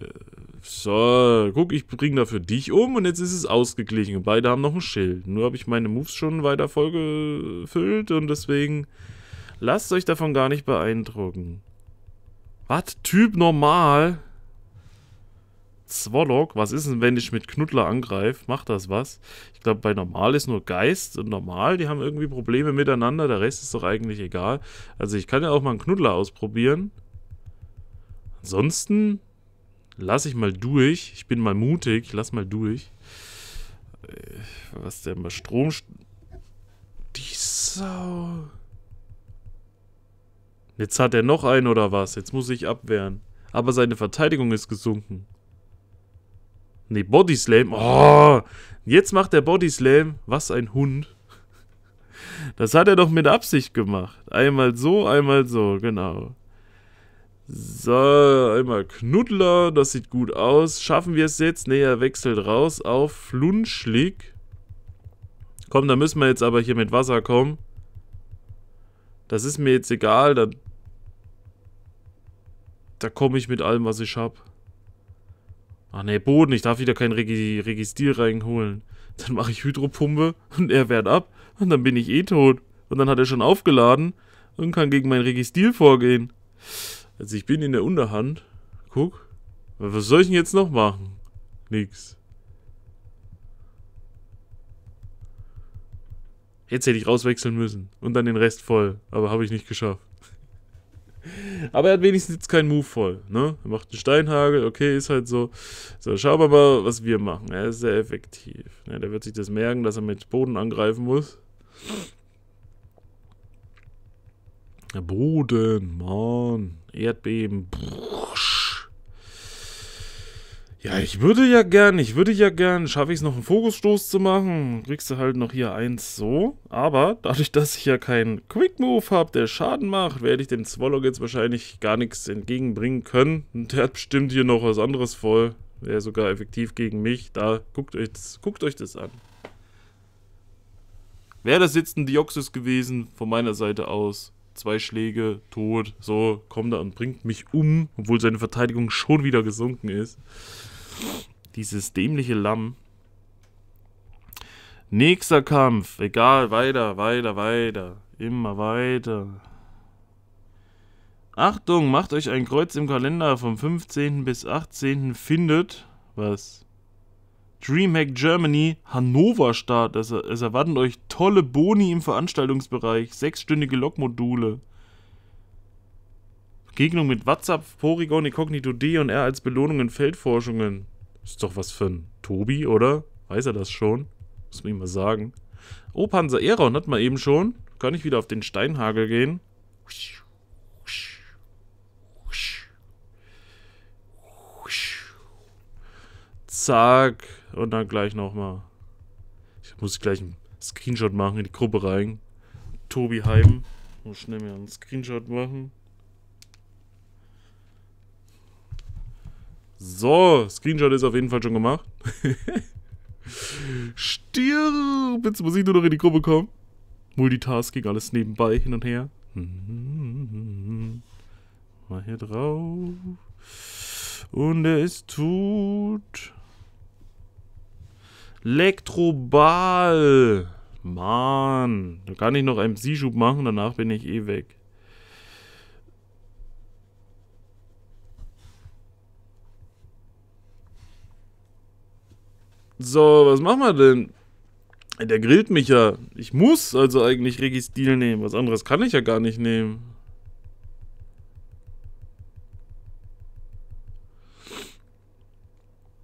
So, guck, ich bringe dafür dich um und jetzt ist es ausgeglichen. beide haben noch ein Schild. Nur habe ich meine Moves schon weiter vollgefüllt und deswegen lasst euch davon gar nicht beeindrucken. Was? Typ normal? Zwollock. Was ist denn, wenn ich mit Knuddler angreife? Macht das was? Ich glaube, bei normal ist nur Geist und normal. Die haben irgendwie Probleme miteinander. Der Rest ist doch eigentlich egal. Also ich kann ja auch mal einen Knuddler ausprobieren. Ansonsten lasse ich mal durch. Ich bin mal mutig. Ich lass mal durch. Äh, was denn? Mal Strom... Die Sau... Jetzt hat er noch einen oder was? Jetzt muss ich abwehren. Aber seine Verteidigung ist gesunken. Nee, Bodyslam. Oh, jetzt macht der Bodyslam. Was ein Hund. Das hat er doch mit Absicht gemacht. Einmal so, einmal so, genau. So, einmal Knuddler, das sieht gut aus. Schaffen wir es jetzt? Ne, er wechselt raus auf Flunschlig. Komm, da müssen wir jetzt aber hier mit Wasser kommen. Das ist mir jetzt egal, da, da komme ich mit allem, was ich habe. Ach nee, Boden, ich darf wieder kein Regi Registier reinholen. Dann mache ich Hydropumpe und er wehrt ab und dann bin ich eh tot. Und dann hat er schon aufgeladen und kann gegen mein Registil vorgehen. Also ich bin in der Unterhand. Guck. Was soll ich denn jetzt noch machen? Nix. Jetzt hätte ich rauswechseln müssen und dann den Rest voll, aber habe ich nicht geschafft. Aber er hat wenigstens jetzt keinen Move voll. Ne? Er macht einen Steinhagel, okay, ist halt so. So, schauen wir mal, was wir machen. Er ist sehr effektiv. Ja, ne? der wird sich das merken, dass er mit Boden angreifen muss. Boden, Mann. Erdbeben. Puh. Ja, ich würde ja gern, ich würde ja gern, schaffe ich es noch einen Fokusstoß zu machen, kriegst du halt noch hier eins so. Aber dadurch, dass ich ja keinen Quick Move habe, der Schaden macht, werde ich dem Zwollock jetzt wahrscheinlich gar nichts entgegenbringen können. Und der hat bestimmt hier noch was anderes voll. Wäre sogar effektiv gegen mich. Da, guckt euch das, guckt euch das an. Wäre das jetzt ein Dioxys gewesen, von meiner Seite aus, zwei Schläge, tot, so, kommt da und bringt mich um, obwohl seine Verteidigung schon wieder gesunken ist. Dieses dämliche Lamm. Nächster Kampf. Egal, weiter, weiter, weiter. Immer weiter. Achtung, macht euch ein Kreuz im Kalender vom 15. bis 18. findet. Was? Dreamhack Germany, Hannover Start. Es, es erwarten euch tolle Boni im Veranstaltungsbereich. Sechsstündige Lokmodule. Begegnung mit WhatsApp, Porygon, Incognito D und R als Belohnung in Feldforschungen. Ist doch was für ein Tobi, oder? Weiß er das schon? Muss man ihm mal sagen. Oh, Panzer Eron hat man eben schon. Kann ich wieder auf den Steinhagel gehen? Zack. Und dann gleich nochmal. Ich muss gleich einen Screenshot machen in die Gruppe rein. Tobi Heim. Muss schnell mir einen Screenshot machen. So, Screenshot ist auf jeden Fall schon gemacht. Stirb! Jetzt muss ich nur noch in die Gruppe kommen. Multitasking, alles nebenbei, hin und her. Mal hier drauf. Und er ist tot. Elektroball. Mann, da kann ich noch einen Psi-Schub machen, danach bin ich eh weg. So, was machen wir denn? Der grillt mich ja. Ich muss also eigentlich Regis Deal nehmen. Was anderes kann ich ja gar nicht nehmen.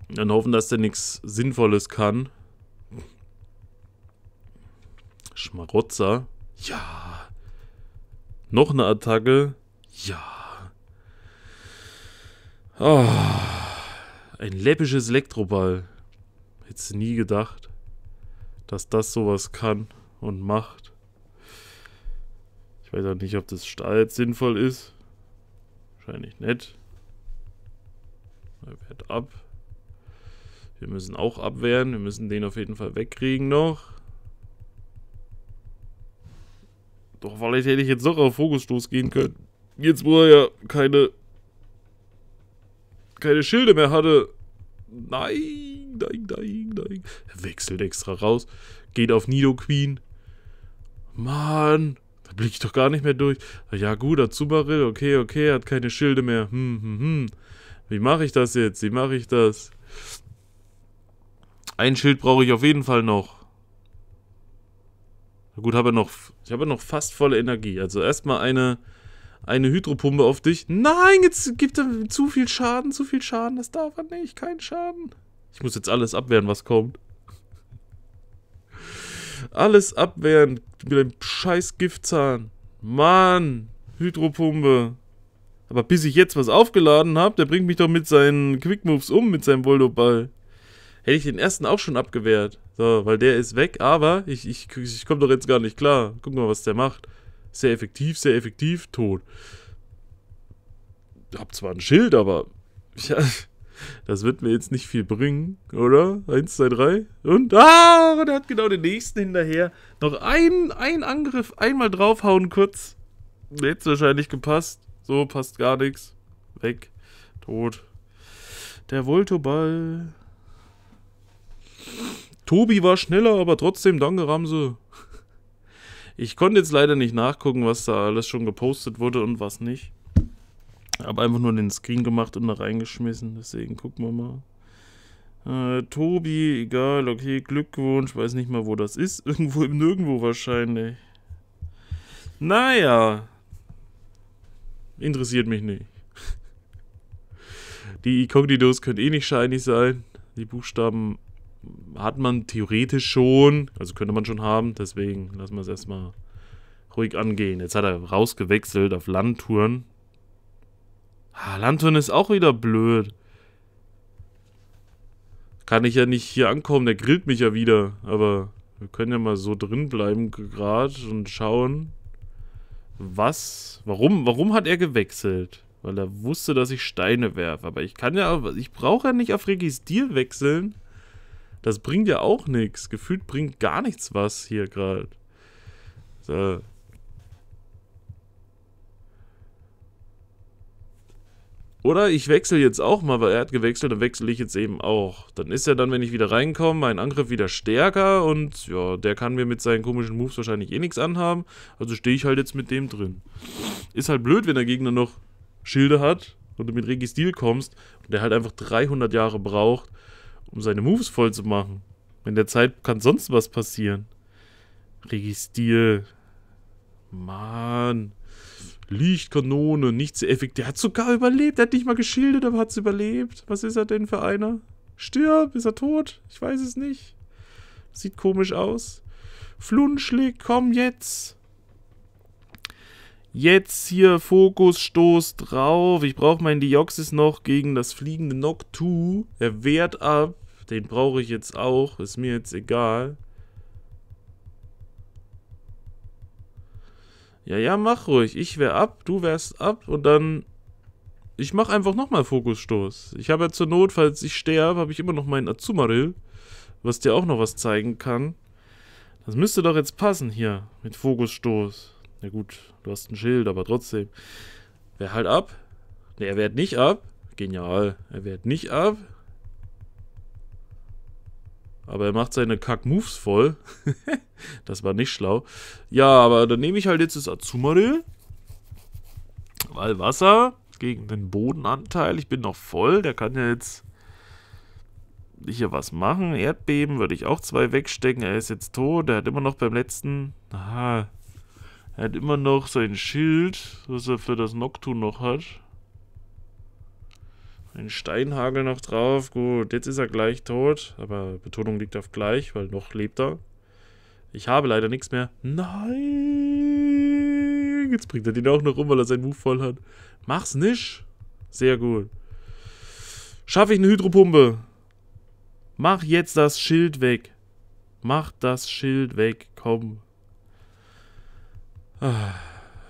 Dann hoffen, dass der nichts Sinnvolles kann. Schmarotzer. Ja. Noch eine Attacke. Ja. Oh. Ein läppisches Elektroball jetzt nie gedacht, dass das sowas kann und macht. Ich weiß auch nicht, ob das Stahl jetzt sinnvoll ist. Wahrscheinlich nicht. Er wehrt ab. Wir müssen auch abwehren. Wir müssen den auf jeden Fall wegkriegen noch. Doch, vielleicht hätte ich jetzt noch auf Fokusstoß gehen können. Jetzt, wo er ja keine, keine Schilde mehr hatte. Nein. Dying, Dying, Dying, Er wechselt extra raus, geht auf Nido Queen. Mann, da blicke ich doch gar nicht mehr durch. Ja gut, Azumarill, okay, okay, er hat keine Schilde mehr. Hm, hm, hm. Wie mache ich das jetzt? Wie mache ich das? Ein Schild brauche ich auf jeden Fall noch. Gut, habe noch, ich habe noch fast volle Energie. Also erstmal eine, eine Hydropumpe auf dich. Nein, jetzt gibt er zu viel Schaden, zu viel Schaden. Das darf er nicht, kein Schaden. Ich muss jetzt alles abwehren, was kommt. Alles abwehren mit dem scheiß Giftzahn. Mann, Hydropumpe. Aber bis ich jetzt was aufgeladen habe, der bringt mich doch mit seinen Quick Moves um, mit seinem Voldoball. Hätte ich den ersten auch schon abgewehrt. So, weil der ist weg, aber ich, ich, ich komme doch jetzt gar nicht klar. Guck mal, was der macht. Sehr effektiv, sehr effektiv, tot. Hab zwar ein Schild, aber... Ja, das wird mir jetzt nicht viel bringen, oder? Eins, zwei, drei. Und, ah, und er hat genau den nächsten hinterher. Noch einen Angriff, einmal draufhauen kurz. Hätte wahrscheinlich gepasst. So, passt gar nichts. Weg. Tot. Der Voltoball. Tobi war schneller, aber trotzdem danke, Ramse. Ich konnte jetzt leider nicht nachgucken, was da alles schon gepostet wurde und was nicht. Habe einfach nur den Screen gemacht und da reingeschmissen. Deswegen gucken wir mal. Äh, Tobi, egal, okay, Glückwunsch, weiß nicht mal, wo das ist. Irgendwo im Nirgendwo wahrscheinlich. Naja. Interessiert mich nicht. Die Incognitos können eh nicht shiny sein. Die Buchstaben hat man theoretisch schon, also könnte man schon haben, deswegen lassen wir es erstmal ruhig angehen. Jetzt hat er rausgewechselt auf Landtouren. Ah, Lantern ist auch wieder blöd. Kann ich ja nicht hier ankommen, der grillt mich ja wieder. Aber wir können ja mal so drin bleiben gerade und schauen, was, warum, warum hat er gewechselt? Weil er wusste, dass ich Steine werfe. Aber ich kann ja, ich brauche ja nicht auf Regis Deal wechseln. Das bringt ja auch nichts. Gefühlt bringt gar nichts was hier gerade. So. Oder ich wechsle jetzt auch mal, weil er hat gewechselt, dann wechsle ich jetzt eben auch. Dann ist er dann, wenn ich wieder reinkomme, mein Angriff wieder stärker und ja, der kann mir mit seinen komischen Moves wahrscheinlich eh nichts anhaben. Also stehe ich halt jetzt mit dem drin. Ist halt blöd, wenn der Gegner noch Schilde hat und du mit Registil kommst und der halt einfach 300 Jahre braucht, um seine Moves voll zu machen. In der Zeit kann sonst was passieren. Registil. Mann. Lichtkanone, nicht sehr effektiv. Der hat sogar überlebt. Der hat nicht mal geschildert, aber hat es überlebt. Was ist er denn für einer? Stirb, ist er tot? Ich weiß es nicht. Sieht komisch aus. Flunschlig, komm jetzt. Jetzt hier Fokusstoß drauf. Ich brauche meinen Dioxys noch gegen das fliegende Noctu. Er wehrt ab. Den brauche ich jetzt auch. Ist mir jetzt egal. ja, ja, mach ruhig. Ich wär ab, du wärst ab und dann. Ich mach einfach nochmal Fokusstoß. Ich habe ja zur Not, falls ich sterbe, habe ich immer noch meinen Azumarill, was dir auch noch was zeigen kann. Das müsste doch jetzt passen hier mit Fokusstoß. Na gut, du hast ein Schild, aber trotzdem. Wer halt ab? Ne, er wehrt nicht ab. Genial. Er wehrt nicht ab aber er macht seine Kack-Moves voll. das war nicht schlau. Ja, aber dann nehme ich halt jetzt das Azumarill. Weil Wasser gegen den Bodenanteil. Ich bin noch voll. Der kann ja jetzt hier was machen. Erdbeben würde ich auch zwei wegstecken. Er ist jetzt tot. Er hat immer noch beim letzten... Aha. Er hat immer noch sein Schild, was er für das Noctu noch hat. Ein Steinhagel noch drauf. Gut, jetzt ist er gleich tot. Aber Betonung liegt auf gleich, weil noch lebt er. Ich habe leider nichts mehr. Nein! Jetzt bringt er den auch noch um, weil er seinen Move voll hat. Mach's nicht! Sehr gut. Schaffe ich eine Hydropumpe? Mach jetzt das Schild weg. Mach das Schild weg. Komm. Ah,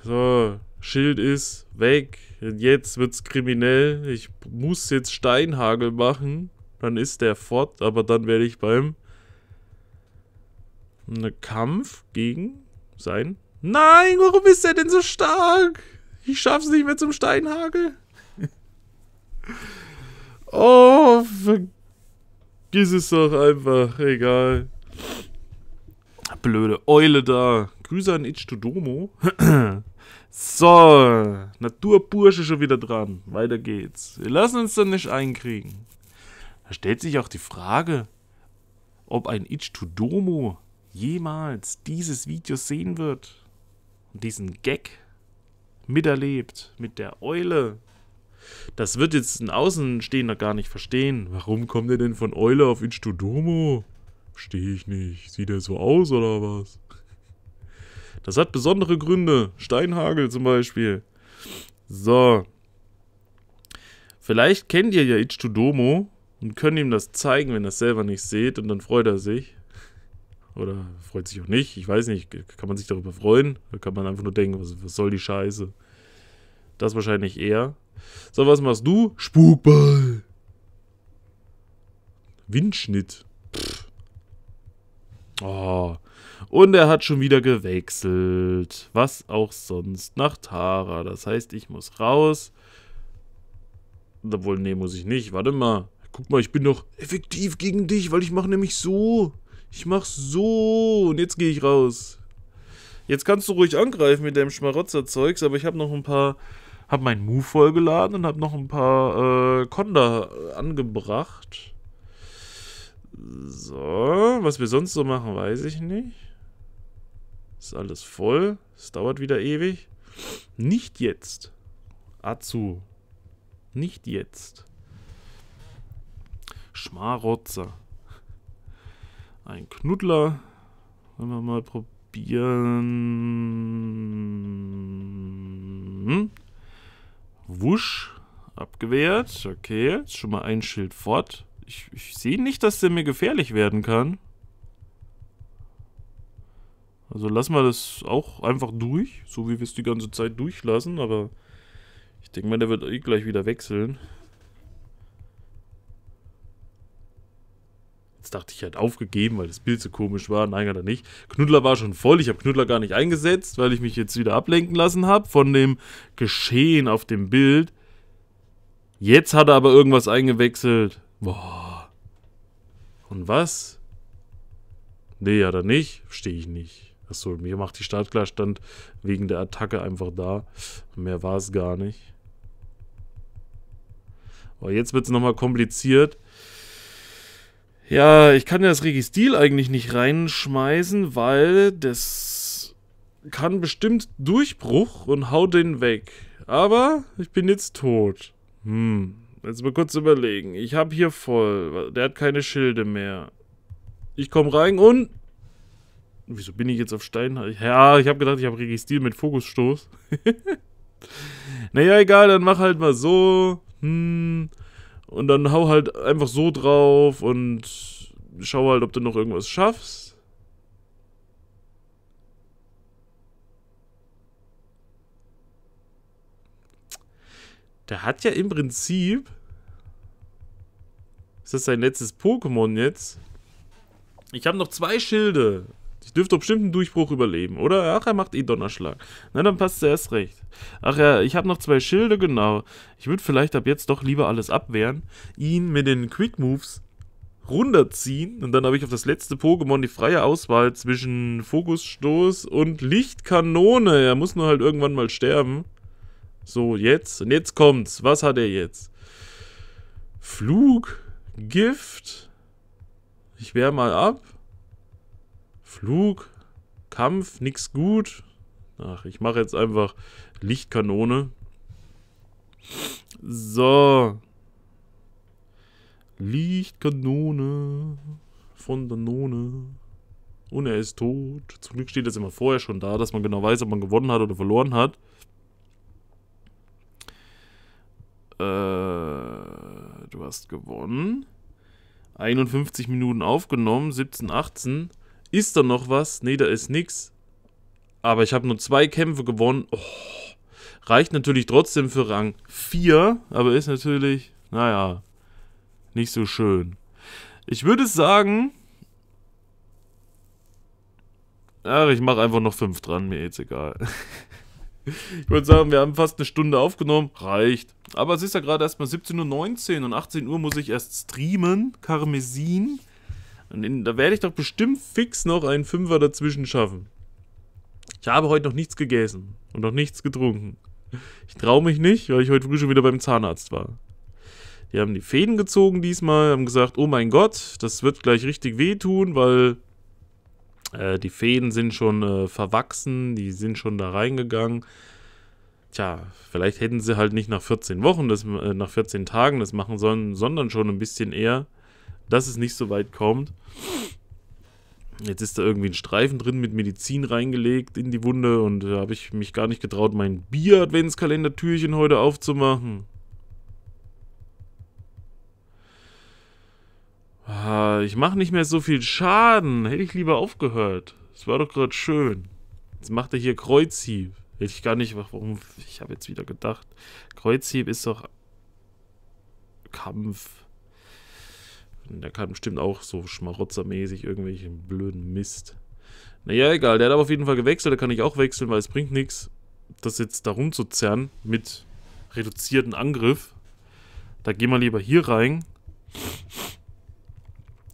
so, Schild ist weg jetzt wird's kriminell, ich muss jetzt Steinhagel machen, dann ist der fort, aber dann werde ich beim ne Kampf gegen sein. Nein, warum ist er denn so stark? Ich schaff's nicht mehr zum Steinhagel. oh, vergiss es doch einfach, egal. Blöde Eule da. Grüße an Ichtodomo. So, Naturbursche schon wieder dran. Weiter geht's. Wir lassen uns dann nicht einkriegen. Da stellt sich auch die Frage, ob ein Ichtudomo jemals dieses Video sehen wird und diesen Gag miterlebt mit der Eule. Das wird jetzt ein Außenstehender gar nicht verstehen. Warum kommt er denn von Eule auf Ichtudomo? Verstehe ich nicht. Sieht er so aus oder was? Das hat besondere Gründe. Steinhagel zum Beispiel. So. Vielleicht kennt ihr ja Ichtudomo und könnt ihm das zeigen, wenn ihr es selber nicht seht und dann freut er sich. Oder freut sich auch nicht, ich weiß nicht. Kann man sich darüber freuen? Oder kann man einfach nur denken, was, was soll die Scheiße? Das wahrscheinlich eher. So, was machst du? Spukball! Windschnitt. Pff. Oh, und er hat schon wieder gewechselt. Was auch sonst. Nach Tara. Das heißt, ich muss raus. Obwohl, nee, muss ich nicht. Warte mal. Guck mal, ich bin doch effektiv gegen dich, weil ich mache nämlich so. Ich mache so. Und jetzt gehe ich raus. Jetzt kannst du ruhig angreifen mit deinem Schmarotzerzeugs, aber ich habe noch ein paar... Habe meinen Move vollgeladen und habe noch ein paar äh, Konda äh, angebracht. So, was wir sonst so machen, weiß ich nicht. Ist alles voll. Es dauert wieder ewig. Nicht jetzt. Azu. Nicht jetzt. Schmarotzer. Ein Knuddler. Wollen wir mal probieren. Hm? Wusch. Abgewehrt. Okay. Jetzt schon mal ein Schild fort. Ich, ich sehe nicht, dass der mir gefährlich werden kann. Also lassen wir das auch einfach durch, so wie wir es die ganze Zeit durchlassen, aber ich denke mal, der wird eh gleich wieder wechseln. Jetzt dachte ich, er hat aufgegeben, weil das Bild so komisch war. Nein, hat er nicht. Knuddler war schon voll. Ich habe Knuddler gar nicht eingesetzt, weil ich mich jetzt wieder ablenken lassen habe von dem Geschehen auf dem Bild. Jetzt hat er aber irgendwas eingewechselt. Boah. Und was? Nee, hat er nicht. Verstehe ich nicht. Achso, mir macht die Startklarstand wegen der Attacke einfach da. Mehr war es gar nicht. Aber oh, jetzt wird es nochmal kompliziert. Ja, ich kann ja das Registil eigentlich nicht reinschmeißen, weil das kann bestimmt Durchbruch und haut den weg. Aber ich bin jetzt tot. Hm, jetzt mal kurz überlegen. Ich habe hier voll. Der hat keine Schilde mehr. Ich komme rein und Wieso bin ich jetzt auf Stein? Ja, ich habe gedacht, ich habe registriert mit Fokusstoß. naja, egal, dann mach halt mal so. Hm, und dann hau halt einfach so drauf und schau halt, ob du noch irgendwas schaffst. Der hat ja im Prinzip... Ist das sein letztes Pokémon jetzt? Ich habe noch zwei Schilde. Ich dürfte doch bestimmt einen Durchbruch überleben, oder? Ach, er macht eh Donnerschlag. Na, dann passt er erst recht. Ach ja, ich habe noch zwei Schilde, genau. Ich würde vielleicht ab jetzt doch lieber alles abwehren. Ihn mit den Quick Moves runterziehen und dann habe ich auf das letzte Pokémon die freie Auswahl zwischen Fokusstoß und Lichtkanone. Er muss nur halt irgendwann mal sterben. So, jetzt. Und jetzt kommt's. Was hat er jetzt? Flug? Gift? Ich wehr mal ab. Flug, Kampf, nix gut. Ach, ich mache jetzt einfach Lichtkanone. So. Lichtkanone von Danone. Und er ist tot. Zum Glück steht das immer vorher schon da, dass man genau weiß, ob man gewonnen hat oder verloren hat. Äh, du hast gewonnen. 51 Minuten aufgenommen, 17, 18. Ist da noch was? Nee, da ist nichts. Aber ich habe nur zwei Kämpfe gewonnen. Oh, reicht natürlich trotzdem für Rang 4, aber ist natürlich, naja, nicht so schön. Ich würde sagen... Ach, ich mache einfach noch 5 dran, mir jetzt egal. Ich würde sagen, wir haben fast eine Stunde aufgenommen. Reicht. Aber es ist ja gerade erstmal 17.19 Uhr und 18 Uhr muss ich erst streamen. Karmesin. In, da werde ich doch bestimmt fix noch einen Fünfer dazwischen schaffen. Ich habe heute noch nichts gegessen und noch nichts getrunken. Ich traue mich nicht, weil ich heute früh schon wieder beim Zahnarzt war. Die haben die Fäden gezogen diesmal, haben gesagt, oh mein Gott, das wird gleich richtig wehtun, weil äh, die Fäden sind schon äh, verwachsen, die sind schon da reingegangen. Tja, vielleicht hätten sie halt nicht nach 14 Wochen, das, äh, nach 14 Tagen das machen sollen, sondern schon ein bisschen eher dass es nicht so weit kommt. Jetzt ist da irgendwie ein Streifen drin mit Medizin reingelegt in die Wunde und da habe ich mich gar nicht getraut, mein Bier-Adventskalender-Türchen heute aufzumachen. Ah, ich mache nicht mehr so viel Schaden. Hätte ich lieber aufgehört. Es war doch gerade schön. Jetzt macht er hier Kreuzhieb. Hätte ich gar nicht. Warum? Ich habe jetzt wieder gedacht. Kreuzhieb ist doch Kampf. Der kann bestimmt auch so schmarotzermäßig irgendwelchen blöden Mist. Naja, egal. Der hat aber auf jeden Fall gewechselt. Da kann ich auch wechseln, weil es bringt nichts, das jetzt da rumzuzerren mit reduzierten Angriff. Da gehen wir lieber hier rein.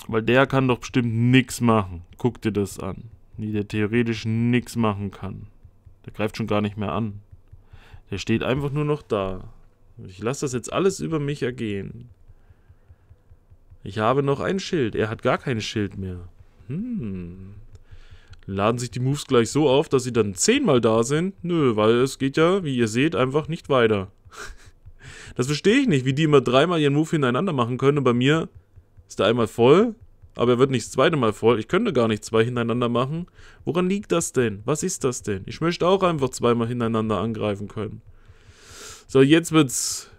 Weil der kann doch bestimmt nichts machen. Guck dir das an. Wie der theoretisch nichts machen kann. Der greift schon gar nicht mehr an. Der steht einfach nur noch da. Ich lasse das jetzt alles über mich ergehen. Ich habe noch ein Schild. Er hat gar kein Schild mehr. Hm. Laden sich die Moves gleich so auf, dass sie dann zehnmal da sind? Nö, weil es geht ja, wie ihr seht, einfach nicht weiter. das verstehe ich nicht, wie die immer dreimal ihren Move hintereinander machen können. Und bei mir ist er einmal voll, aber er wird nicht das zweite Mal voll. Ich könnte gar nicht zwei hintereinander machen. Woran liegt das denn? Was ist das denn? Ich möchte auch einfach zweimal hintereinander angreifen können. So, jetzt wird's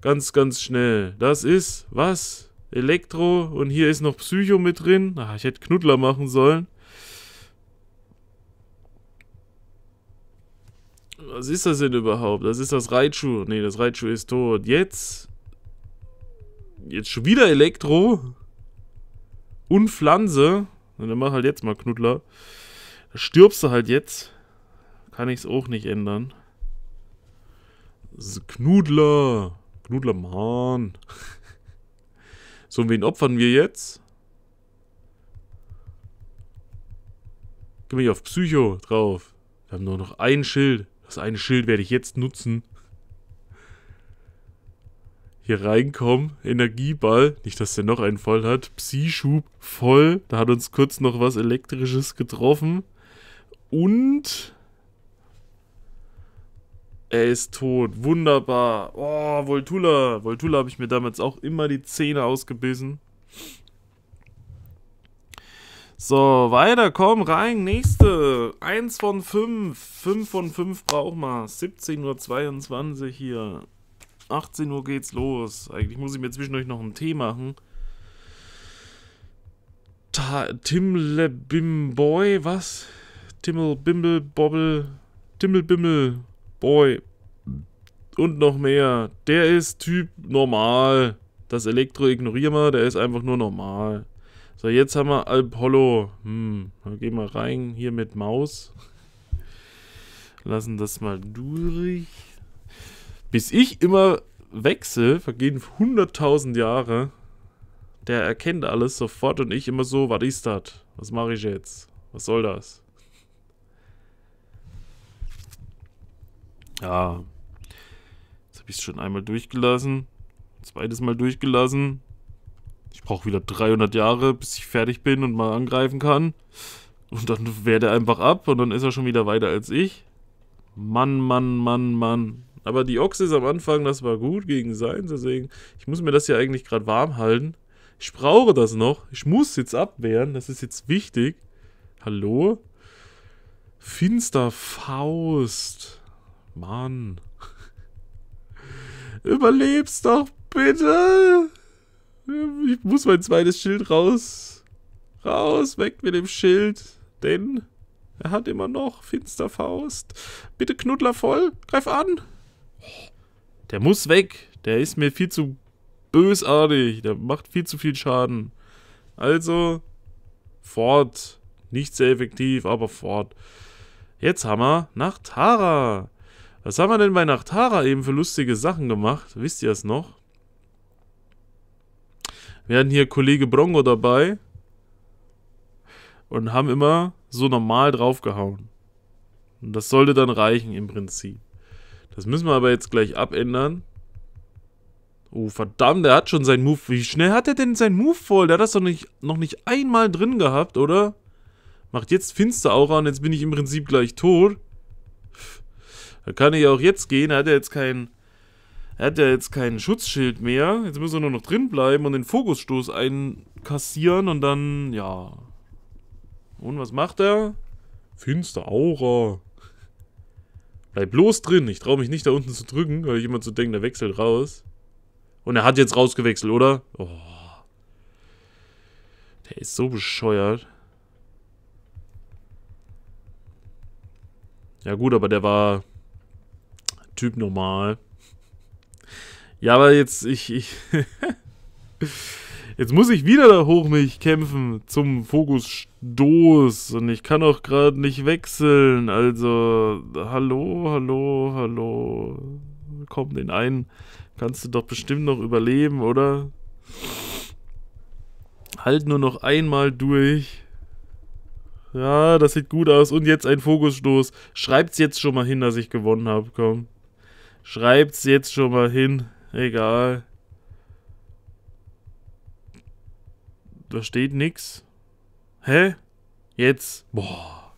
ganz, ganz schnell. Das ist was? Elektro und hier ist noch Psycho mit drin. Ach, ich hätte Knuddler machen sollen. Was ist das denn überhaupt? Das ist das Reitschuh. Ne, das Reitschuh ist tot. Jetzt. Jetzt schon wieder Elektro. Und Pflanze. Und dann mach halt jetzt mal Knuddler. Da stirbst du halt jetzt. Kann ich es auch nicht ändern. Das ist Knudler. Knudler, Mann. So, wen opfern wir jetzt? Gehen wir hier auf Psycho drauf. Wir haben nur noch ein Schild. Das eine Schild werde ich jetzt nutzen. Hier reinkommen, Energieball, nicht dass der noch einen voll hat. psy schub voll, da hat uns kurz noch was Elektrisches getroffen. Und er ist tot. Wunderbar. Oh, Voltula. Voltula habe ich mir damals auch immer die Zähne ausgebissen. So, weiter, komm, rein, nächste. Eins von fünf. Fünf von fünf brauchen wir. 17.22 Uhr hier. 18 Uhr geht's los. Eigentlich muss ich mir zwischendurch noch einen Tee machen. Ta Timle Bimboy, was? Timmel Bimble Bobble. Timmel Bimmel. Boy. Und noch mehr. Der ist Typ normal. Das Elektro ignorieren wir, der ist einfach nur normal. So, jetzt haben wir Apollo. Hm, dann gehen wir rein hier mit Maus. Lassen das mal durch. Bis ich immer wechsle, vergehen 100.000 Jahre. Der erkennt alles sofort und ich immer so, was ist das? Was mache ich jetzt? Was soll das? Ja. Jetzt habe ich es schon einmal durchgelassen. Zweites Mal durchgelassen. Ich brauche wieder 300 Jahre, bis ich fertig bin und mal angreifen kann. Und dann wehrt er einfach ab und dann ist er schon wieder weiter als ich. Mann, Mann, Mann, Mann. Aber die Ochse ist am Anfang, das war gut gegen sein. deswegen, ich muss mir das hier eigentlich gerade warm halten. Ich brauche das noch. Ich muss jetzt abwehren, das ist jetzt wichtig. Hallo? Finster Faust. Mann. Überlebst doch bitte. Ich muss mein zweites Schild raus. Raus, weg mit dem Schild. Denn er hat immer noch Finsterfaust. Bitte Knuddler voll, greif an. Der muss weg. Der ist mir viel zu bösartig. Der macht viel zu viel Schaden. Also, fort. Nicht sehr effektiv, aber fort. Jetzt haben wir nach Tara. Was haben wir denn bei Nachtara eben für lustige Sachen gemacht? Wisst ihr es noch? Wir hatten hier Kollege Brongo dabei. Und haben immer so normal draufgehauen. Und das sollte dann reichen im Prinzip. Das müssen wir aber jetzt gleich abändern. Oh, verdammt, der hat schon seinen Move. Wie schnell hat er denn seinen Move voll? Der hat das doch nicht, noch nicht einmal drin gehabt, oder? Macht jetzt Finster-Aura und jetzt bin ich im Prinzip gleich tot. Da kann ich auch jetzt gehen, da hat er jetzt kein. Er hat ja jetzt kein Schutzschild mehr. Jetzt müssen wir nur noch drin bleiben und den Fokusstoß einkassieren und dann, ja. Und was macht er? Finster Aura. Bleib bloß drin. Ich traue mich nicht da unten zu drücken, weil ich immer zu denken, der wechselt raus. Und er hat jetzt rausgewechselt, oder? Oh. Der ist so bescheuert. Ja gut, aber der war Typ normal. Ja, aber jetzt, ich, ich jetzt muss ich wieder da hoch mich kämpfen zum Fokusstoß und ich kann auch gerade nicht wechseln. Also, hallo, hallo, hallo. Komm, den einen kannst du doch bestimmt noch überleben, oder? Halt nur noch einmal durch. Ja, das sieht gut aus. Und jetzt ein Fokusstoß. Schreibt's jetzt schon mal hin, dass ich gewonnen habe. Komm. Schreibt's jetzt schon mal hin. Egal. Da steht nix. Hä? Jetzt? Boah.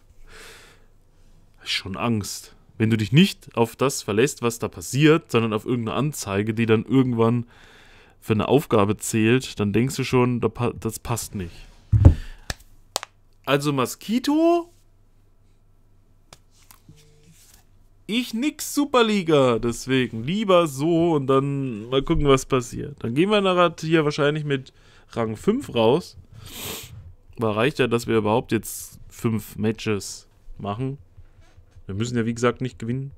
Hab ich schon Angst. Wenn du dich nicht auf das verlässt, was da passiert, sondern auf irgendeine Anzeige, die dann irgendwann für eine Aufgabe zählt, dann denkst du schon, das passt nicht. Also Moskito ich nix Superliga. Deswegen lieber so und dann mal gucken, was passiert. Dann gehen wir nachher hier wahrscheinlich mit Rang 5 raus. Aber reicht ja, dass wir überhaupt jetzt 5 Matches machen. Wir müssen ja, wie gesagt, nicht gewinnen.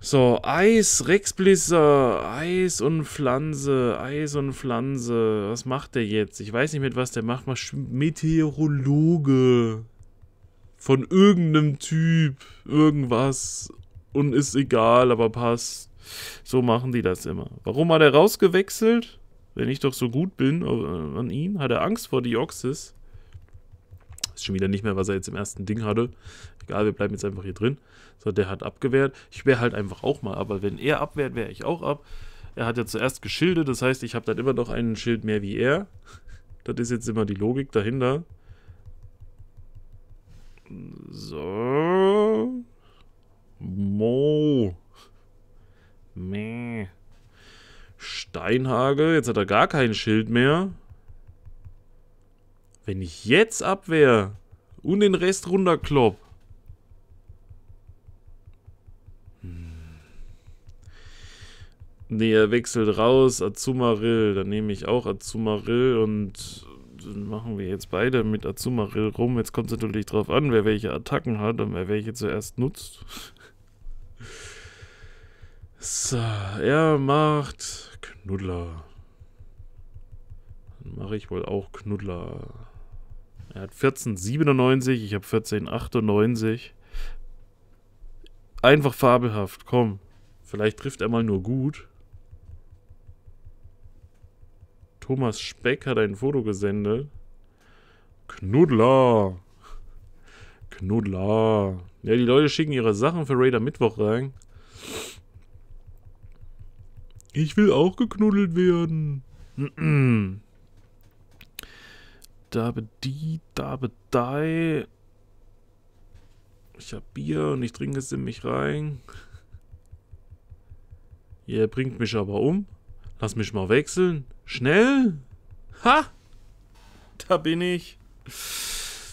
So, Eis, Rexblisser, Eis und Pflanze, Eis und Pflanze. Was macht der jetzt? Ich weiß nicht, mit was der macht. Meteorologe von irgendeinem Typ irgendwas und ist egal, aber passt. So machen die das immer. Warum hat er rausgewechselt? Wenn ich doch so gut bin äh, an ihn, hat er Angst vor Dioxys. Ist schon wieder nicht mehr, was er jetzt im ersten Ding hatte. Egal, wir bleiben jetzt einfach hier drin. So, der hat abgewehrt. Ich wäre halt einfach auch mal, aber wenn er abwehrt, wäre ich auch ab. Er hat ja zuerst geschildert, das heißt, ich habe dann immer noch einen Schild mehr wie er. Das ist jetzt immer die Logik dahinter. So. Mo. Meh. Steinhage. Jetzt hat er gar kein Schild mehr. Wenn ich jetzt abwehr und den Rest runterklopp. Hm. Nee, er wechselt raus. Azumarill. Dann nehme ich auch Azumarill und machen wir jetzt beide mit Azumarill rum. Jetzt kommt es natürlich darauf an, wer welche Attacken hat und wer welche zuerst nutzt. So, er macht Knuddler. Dann mache ich wohl auch Knuddler. Er hat 1497, ich habe 1498. Einfach fabelhaft, komm. Vielleicht trifft er mal nur gut. Thomas Speck hat ein Foto gesendet. Knuddler. Knuddler. Ja, die Leute schicken ihre Sachen für Raider Mittwoch rein. Ich will auch geknuddelt werden. Da die, da dei. Ich hab Bier und ich trinke es in mich rein. Ihr bringt mich aber um. Lass mich mal wechseln. Schnell! Ha! Da bin ich.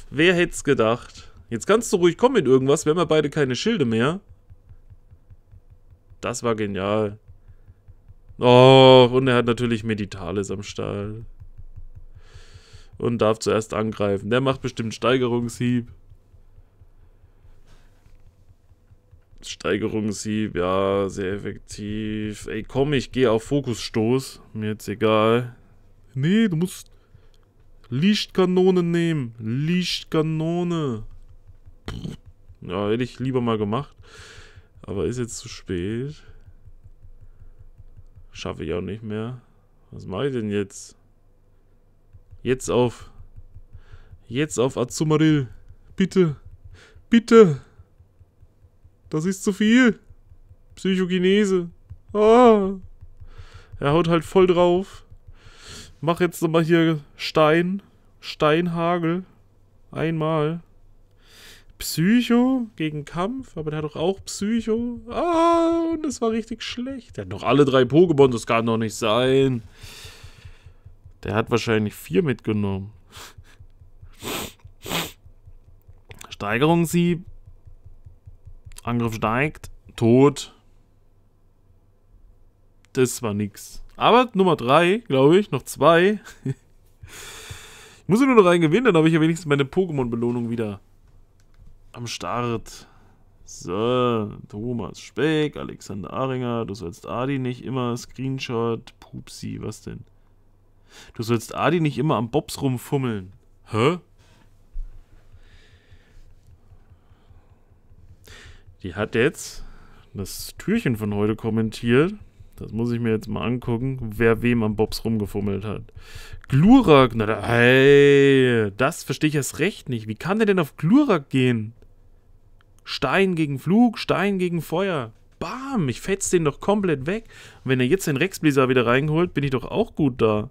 Wer hätte es gedacht? Jetzt kannst du ruhig kommen mit irgendwas. Wir haben ja beide keine Schilde mehr. Das war genial. Oh, und er hat natürlich Meditales am Stall. Und darf zuerst angreifen. Der macht bestimmt Steigerungshieb. Steigerungssieb, ja, sehr effektiv. Ey, komm, ich gehe auf Fokusstoß. Mir jetzt egal. Nee, du musst Lichtkanone nehmen. Lichtkanone. Ja, hätte ich lieber mal gemacht. Aber ist jetzt zu spät. Schaffe ich auch nicht mehr. Was mache ich denn jetzt? Jetzt auf. Jetzt auf Azumarill. Bitte. Bitte. Das ist zu viel. Psychokinese. Ah. Er haut halt voll drauf. Mach jetzt nochmal hier Stein. Steinhagel. Einmal. Psycho gegen Kampf, aber der hat doch auch Psycho. Ah, und das war richtig schlecht. Der hat noch alle drei Pokémon, das kann doch nicht sein. Der hat wahrscheinlich vier mitgenommen. Steigerung Steigerungssieb Angriff steigt. Tod. Das war nix. Aber Nummer 3, glaube ich, noch 2. ich muss nur noch einen gewinnen, dann habe ich ja wenigstens meine Pokémon-Belohnung wieder am Start. So, Thomas Speck, Alexander Aringer, du sollst Adi nicht immer Screenshot, Pupsi, was denn? Du sollst Adi nicht immer am Bobs rumfummeln. Hä? Die hat jetzt das Türchen von heute kommentiert. Das muss ich mir jetzt mal angucken, wer wem am Bobs rumgefummelt hat. Glurak, na da, ey, das verstehe ich erst recht nicht. Wie kann der denn auf Glurak gehen? Stein gegen Flug, Stein gegen Feuer. Bam, ich fetz den doch komplett weg. Und wenn er jetzt den Rexbläser wieder reinholt, bin ich doch auch gut da.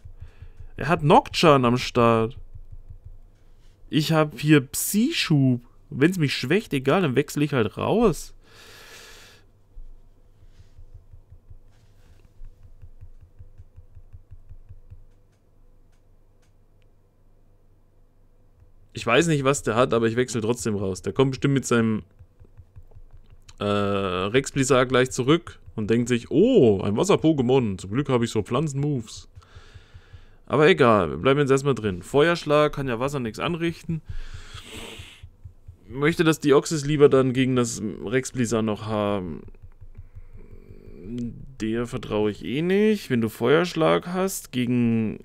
Er hat Nocturne am Start. Ich habe hier Psi-Schub. Wenn es mich schwächt, egal, dann wechsle ich halt raus. Ich weiß nicht, was der hat, aber ich wechsle trotzdem raus. Der kommt bestimmt mit seinem äh, Rex Blizzard gleich zurück und denkt sich, oh, ein Wasser-Pokémon. Zum Glück habe ich so Pflanzen-Moves. Aber egal, wir bleiben jetzt erstmal drin. Feuerschlag kann ja Wasser nichts anrichten möchte das Deoxys lieber dann gegen das Rex Blizzard noch haben. Der vertraue ich eh nicht. Wenn du Feuerschlag hast, gegen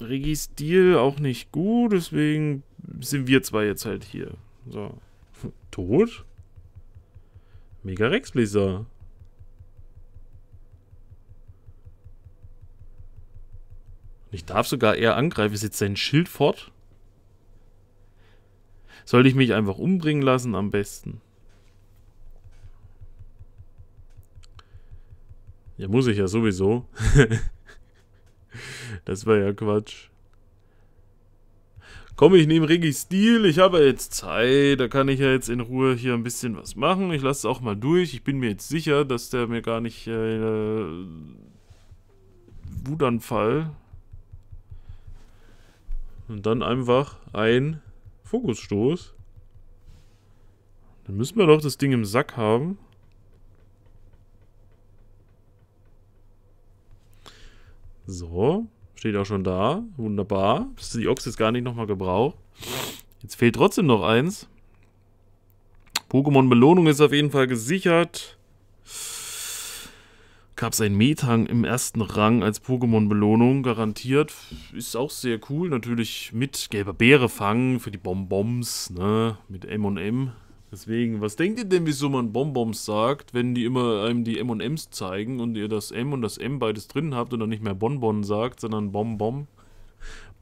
Registil auch nicht gut, deswegen sind wir zwei jetzt halt hier. So. Tot? Mega Rex Blizzard. Ich darf sogar eher angreifen. Ist jetzt sein Schild fort? Sollte ich mich einfach umbringen lassen am besten? Ja, muss ich ja sowieso. das war ja Quatsch. Komm, ich nehme Regis Stil. Ich habe jetzt Zeit. Da kann ich ja jetzt in Ruhe hier ein bisschen was machen. Ich lasse es auch mal durch. Ich bin mir jetzt sicher, dass der mir gar nicht... Äh, Wutanfall. Und dann einfach ein Fokusstoß? Dann müssen wir doch das Ding im Sack haben. So, steht auch schon da. Wunderbar. Das ist die Ochs jetzt gar nicht nochmal gebraucht. Jetzt fehlt trotzdem noch eins. Pokémon Belohnung ist auf jeden Fall gesichert gab es ein Metang im ersten Rang als Pokémon-Belohnung, garantiert. Ist auch sehr cool, natürlich mit gelber Beere fangen für die Bonbons, ne, mit M&M. Deswegen, was denkt ihr denn, wieso man Bonbons sagt, wenn die immer einem die M&Ms zeigen und ihr das M und das M beides drin habt und dann nicht mehr Bonbon sagt, sondern Bonbon?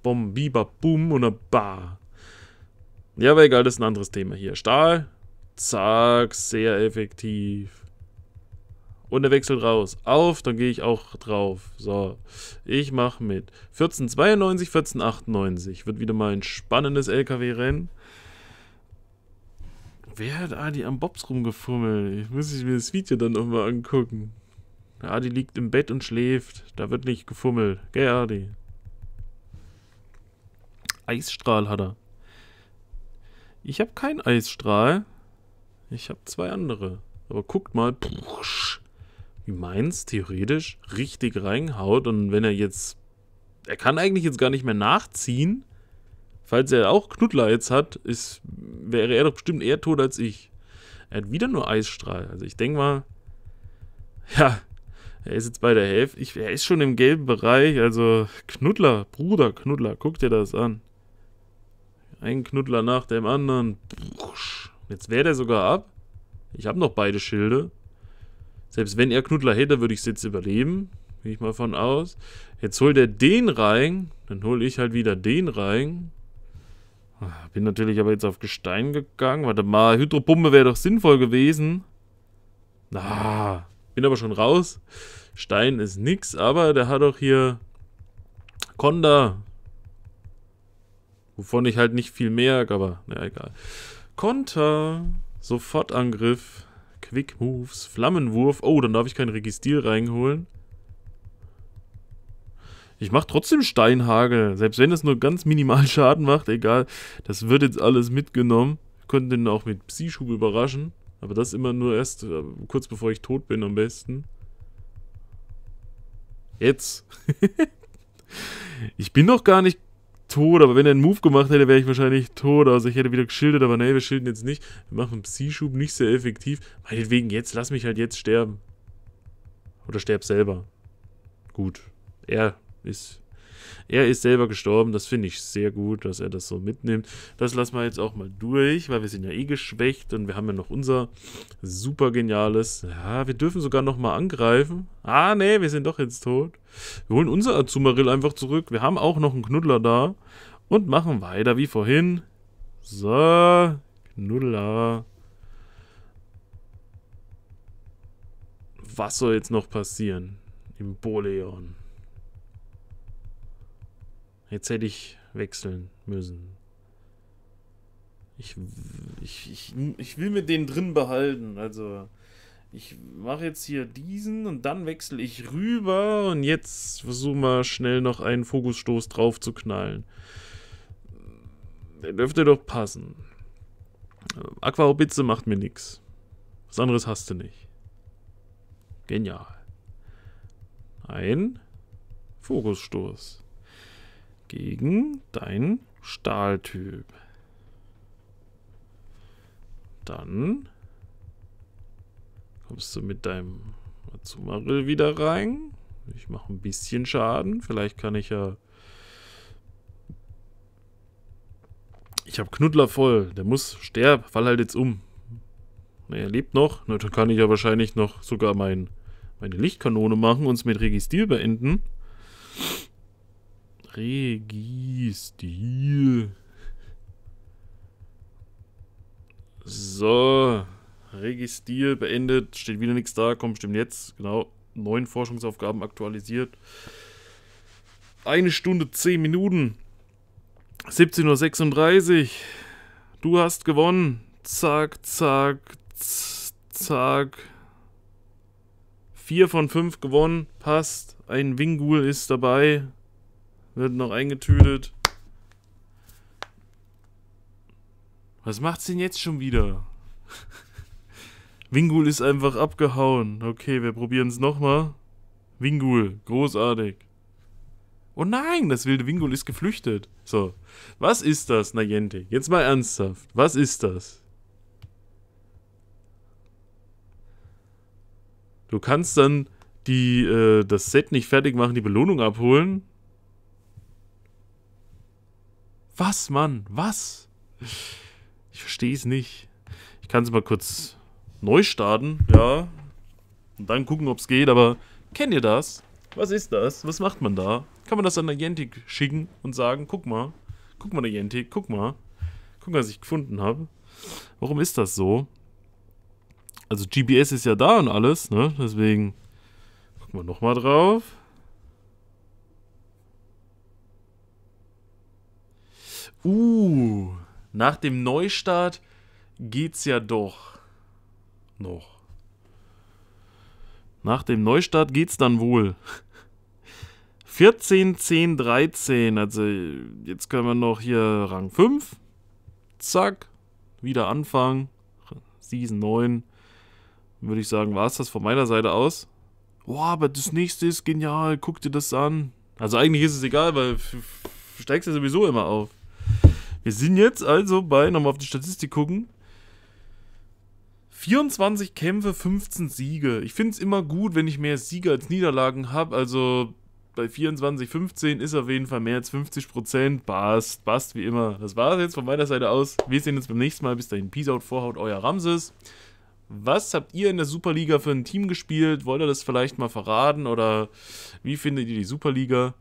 Bom, Biber, Boom oder Ba. Ja, aber egal, das ist ein anderes Thema hier. Stahl, zack, sehr effektiv. Und er wechselt raus. Auf, dann gehe ich auch drauf. So, ich mache mit. 1492, 1498. Wird wieder mal ein spannendes LKW-Rennen. Wer hat Adi am Bobs rumgefummelt? Ich muss mir das Video dann nochmal angucken. Adi liegt im Bett und schläft. Da wird nicht gefummelt. Gell, Adi? Eisstrahl hat er. Ich habe keinen Eisstrahl. Ich habe zwei andere. Aber guckt mal. Pusch wie meins theoretisch richtig reinhaut. Und wenn er jetzt. Er kann eigentlich jetzt gar nicht mehr nachziehen. Falls er auch Knuddler jetzt hat, ist, wäre er doch bestimmt eher tot als ich. Er hat wieder nur Eisstrahl. Also ich denke mal. Ja, er ist jetzt bei der Hälfte. Ich, er ist schon im gelben Bereich. Also Knuddler, Bruder Knuddler, guck dir das an. Ein Knuddler nach dem anderen. Jetzt wehrt er sogar ab. Ich habe noch beide Schilde. Selbst wenn er Knuddler hätte, würde ich es jetzt überleben. Gehe ich mal von aus. Jetzt holt er den rein. Dann hole ich halt wieder den rein. Ah, bin natürlich aber jetzt auf Gestein gegangen. Warte mal, Hydropumpe wäre doch sinnvoll gewesen. Na, ah, bin aber schon raus. Stein ist nix, aber der hat doch hier Konda. Wovon ich halt nicht viel merke, aber naja, egal. Konter, Sofortangriff. Quick Moves, Flammenwurf. Oh, dann darf ich keinen Registil reinholen. Ich mache trotzdem Steinhagel. Selbst wenn es nur ganz minimal Schaden macht, egal. Das wird jetzt alles mitgenommen. Könnten den auch mit Psi-Schub überraschen. Aber das immer nur erst äh, kurz bevor ich tot bin am besten. Jetzt. ich bin noch gar nicht tot, aber wenn er einen Move gemacht hätte, wäre ich wahrscheinlich tot. Also ich hätte wieder geschildert, aber nee, wir schilden jetzt nicht. Wir machen einen Psi-Schub, nicht sehr effektiv. Meinetwegen jetzt, lass mich halt jetzt sterben. Oder sterb selber. Gut. Er ist er ist selber gestorben, das finde ich sehr gut, dass er das so mitnimmt. Das lassen wir jetzt auch mal durch, weil wir sind ja eh geschwächt und wir haben ja noch unser super geniales. Ja, wir dürfen sogar nochmal angreifen. Ah, nee, wir sind doch jetzt tot. Wir holen unser Azumarill einfach zurück. Wir haben auch noch einen Knuddler da und machen weiter wie vorhin. So, Knuddler. Was soll jetzt noch passieren? Im Boleon. Jetzt hätte ich wechseln müssen. Ich, ich, ich, ich will mir den drin behalten. Also, ich mache jetzt hier diesen und dann wechsle ich rüber und jetzt versuchen wir schnell noch einen Fokusstoß drauf zu knallen. Der dürfte doch passen. Aquaobitze macht mir nichts. Was anderes hast du nicht. Genial. Ein Fokusstoß gegen deinen Stahltyp. Dann kommst du mit deinem Azumarill wieder rein. Ich mache ein bisschen Schaden. Vielleicht kann ich ja... Ich habe Knuddler voll. Der muss sterben. Fall halt jetzt um. Na, er lebt noch. Na, dann kann ich ja wahrscheinlich noch sogar mein, meine Lichtkanone machen und es mit Registil beenden. Registil. So. Registil beendet. Steht wieder nichts da. Komm, stimmt jetzt. Genau. Neun Forschungsaufgaben aktualisiert. Eine Stunde, zehn Minuten. 17.36 Uhr. Du hast gewonnen. Zack, zack, zack. Vier von fünf gewonnen. Passt. Ein Wingul ist dabei. Wird noch eingetütet. Was macht's denn jetzt schon wieder? Wingul ist einfach abgehauen. Okay, wir probieren es nochmal. Wingul, großartig. Oh nein, das wilde Wingul ist geflüchtet. So, was ist das, Nayente? Jetzt mal ernsthaft, was ist das? Du kannst dann die, äh, das Set nicht fertig machen, die Belohnung abholen. Was, Mann? Was? Ich verstehe es nicht. Ich kann es mal kurz neu starten, ja. Und dann gucken, ob es geht, aber kennt ihr das? Was ist das? Was macht man da? Kann man das an der Jentik schicken und sagen, guck mal, guck mal der Jentik, guck mal. Guck mal, was ich gefunden habe. Warum ist das so? Also GPS ist ja da und alles, ne? Deswegen gucken wir nochmal drauf. Uh, nach dem Neustart geht's ja doch noch. Nach dem Neustart geht's dann wohl. 14, 10, 13. Also jetzt können wir noch hier Rang 5. Zack. Wieder anfangen. Season 9. Würde ich sagen, war es das von meiner Seite aus. Boah, aber das nächste ist genial. Guck dir das an. Also eigentlich ist es egal, weil du steigst ja sowieso immer auf. Wir sind jetzt also bei, nochmal auf die Statistik gucken, 24 Kämpfe, 15 Siege. Ich finde es immer gut, wenn ich mehr Siege als Niederlagen habe. Also bei 24, 15 ist auf jeden Fall mehr als 50 Prozent. Passt, passt wie immer. Das war es jetzt von meiner Seite aus. Wir sehen uns beim nächsten Mal. Bis dahin, Peace out, Vorhaut, euer Ramses. Was habt ihr in der Superliga für ein Team gespielt? Wollt ihr das vielleicht mal verraten? Oder wie findet ihr die Superliga?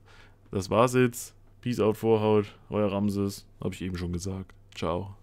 Das war's jetzt. Peace out, Vorhaut. Euer Ramses. Hab ich eben schon gesagt. Ciao.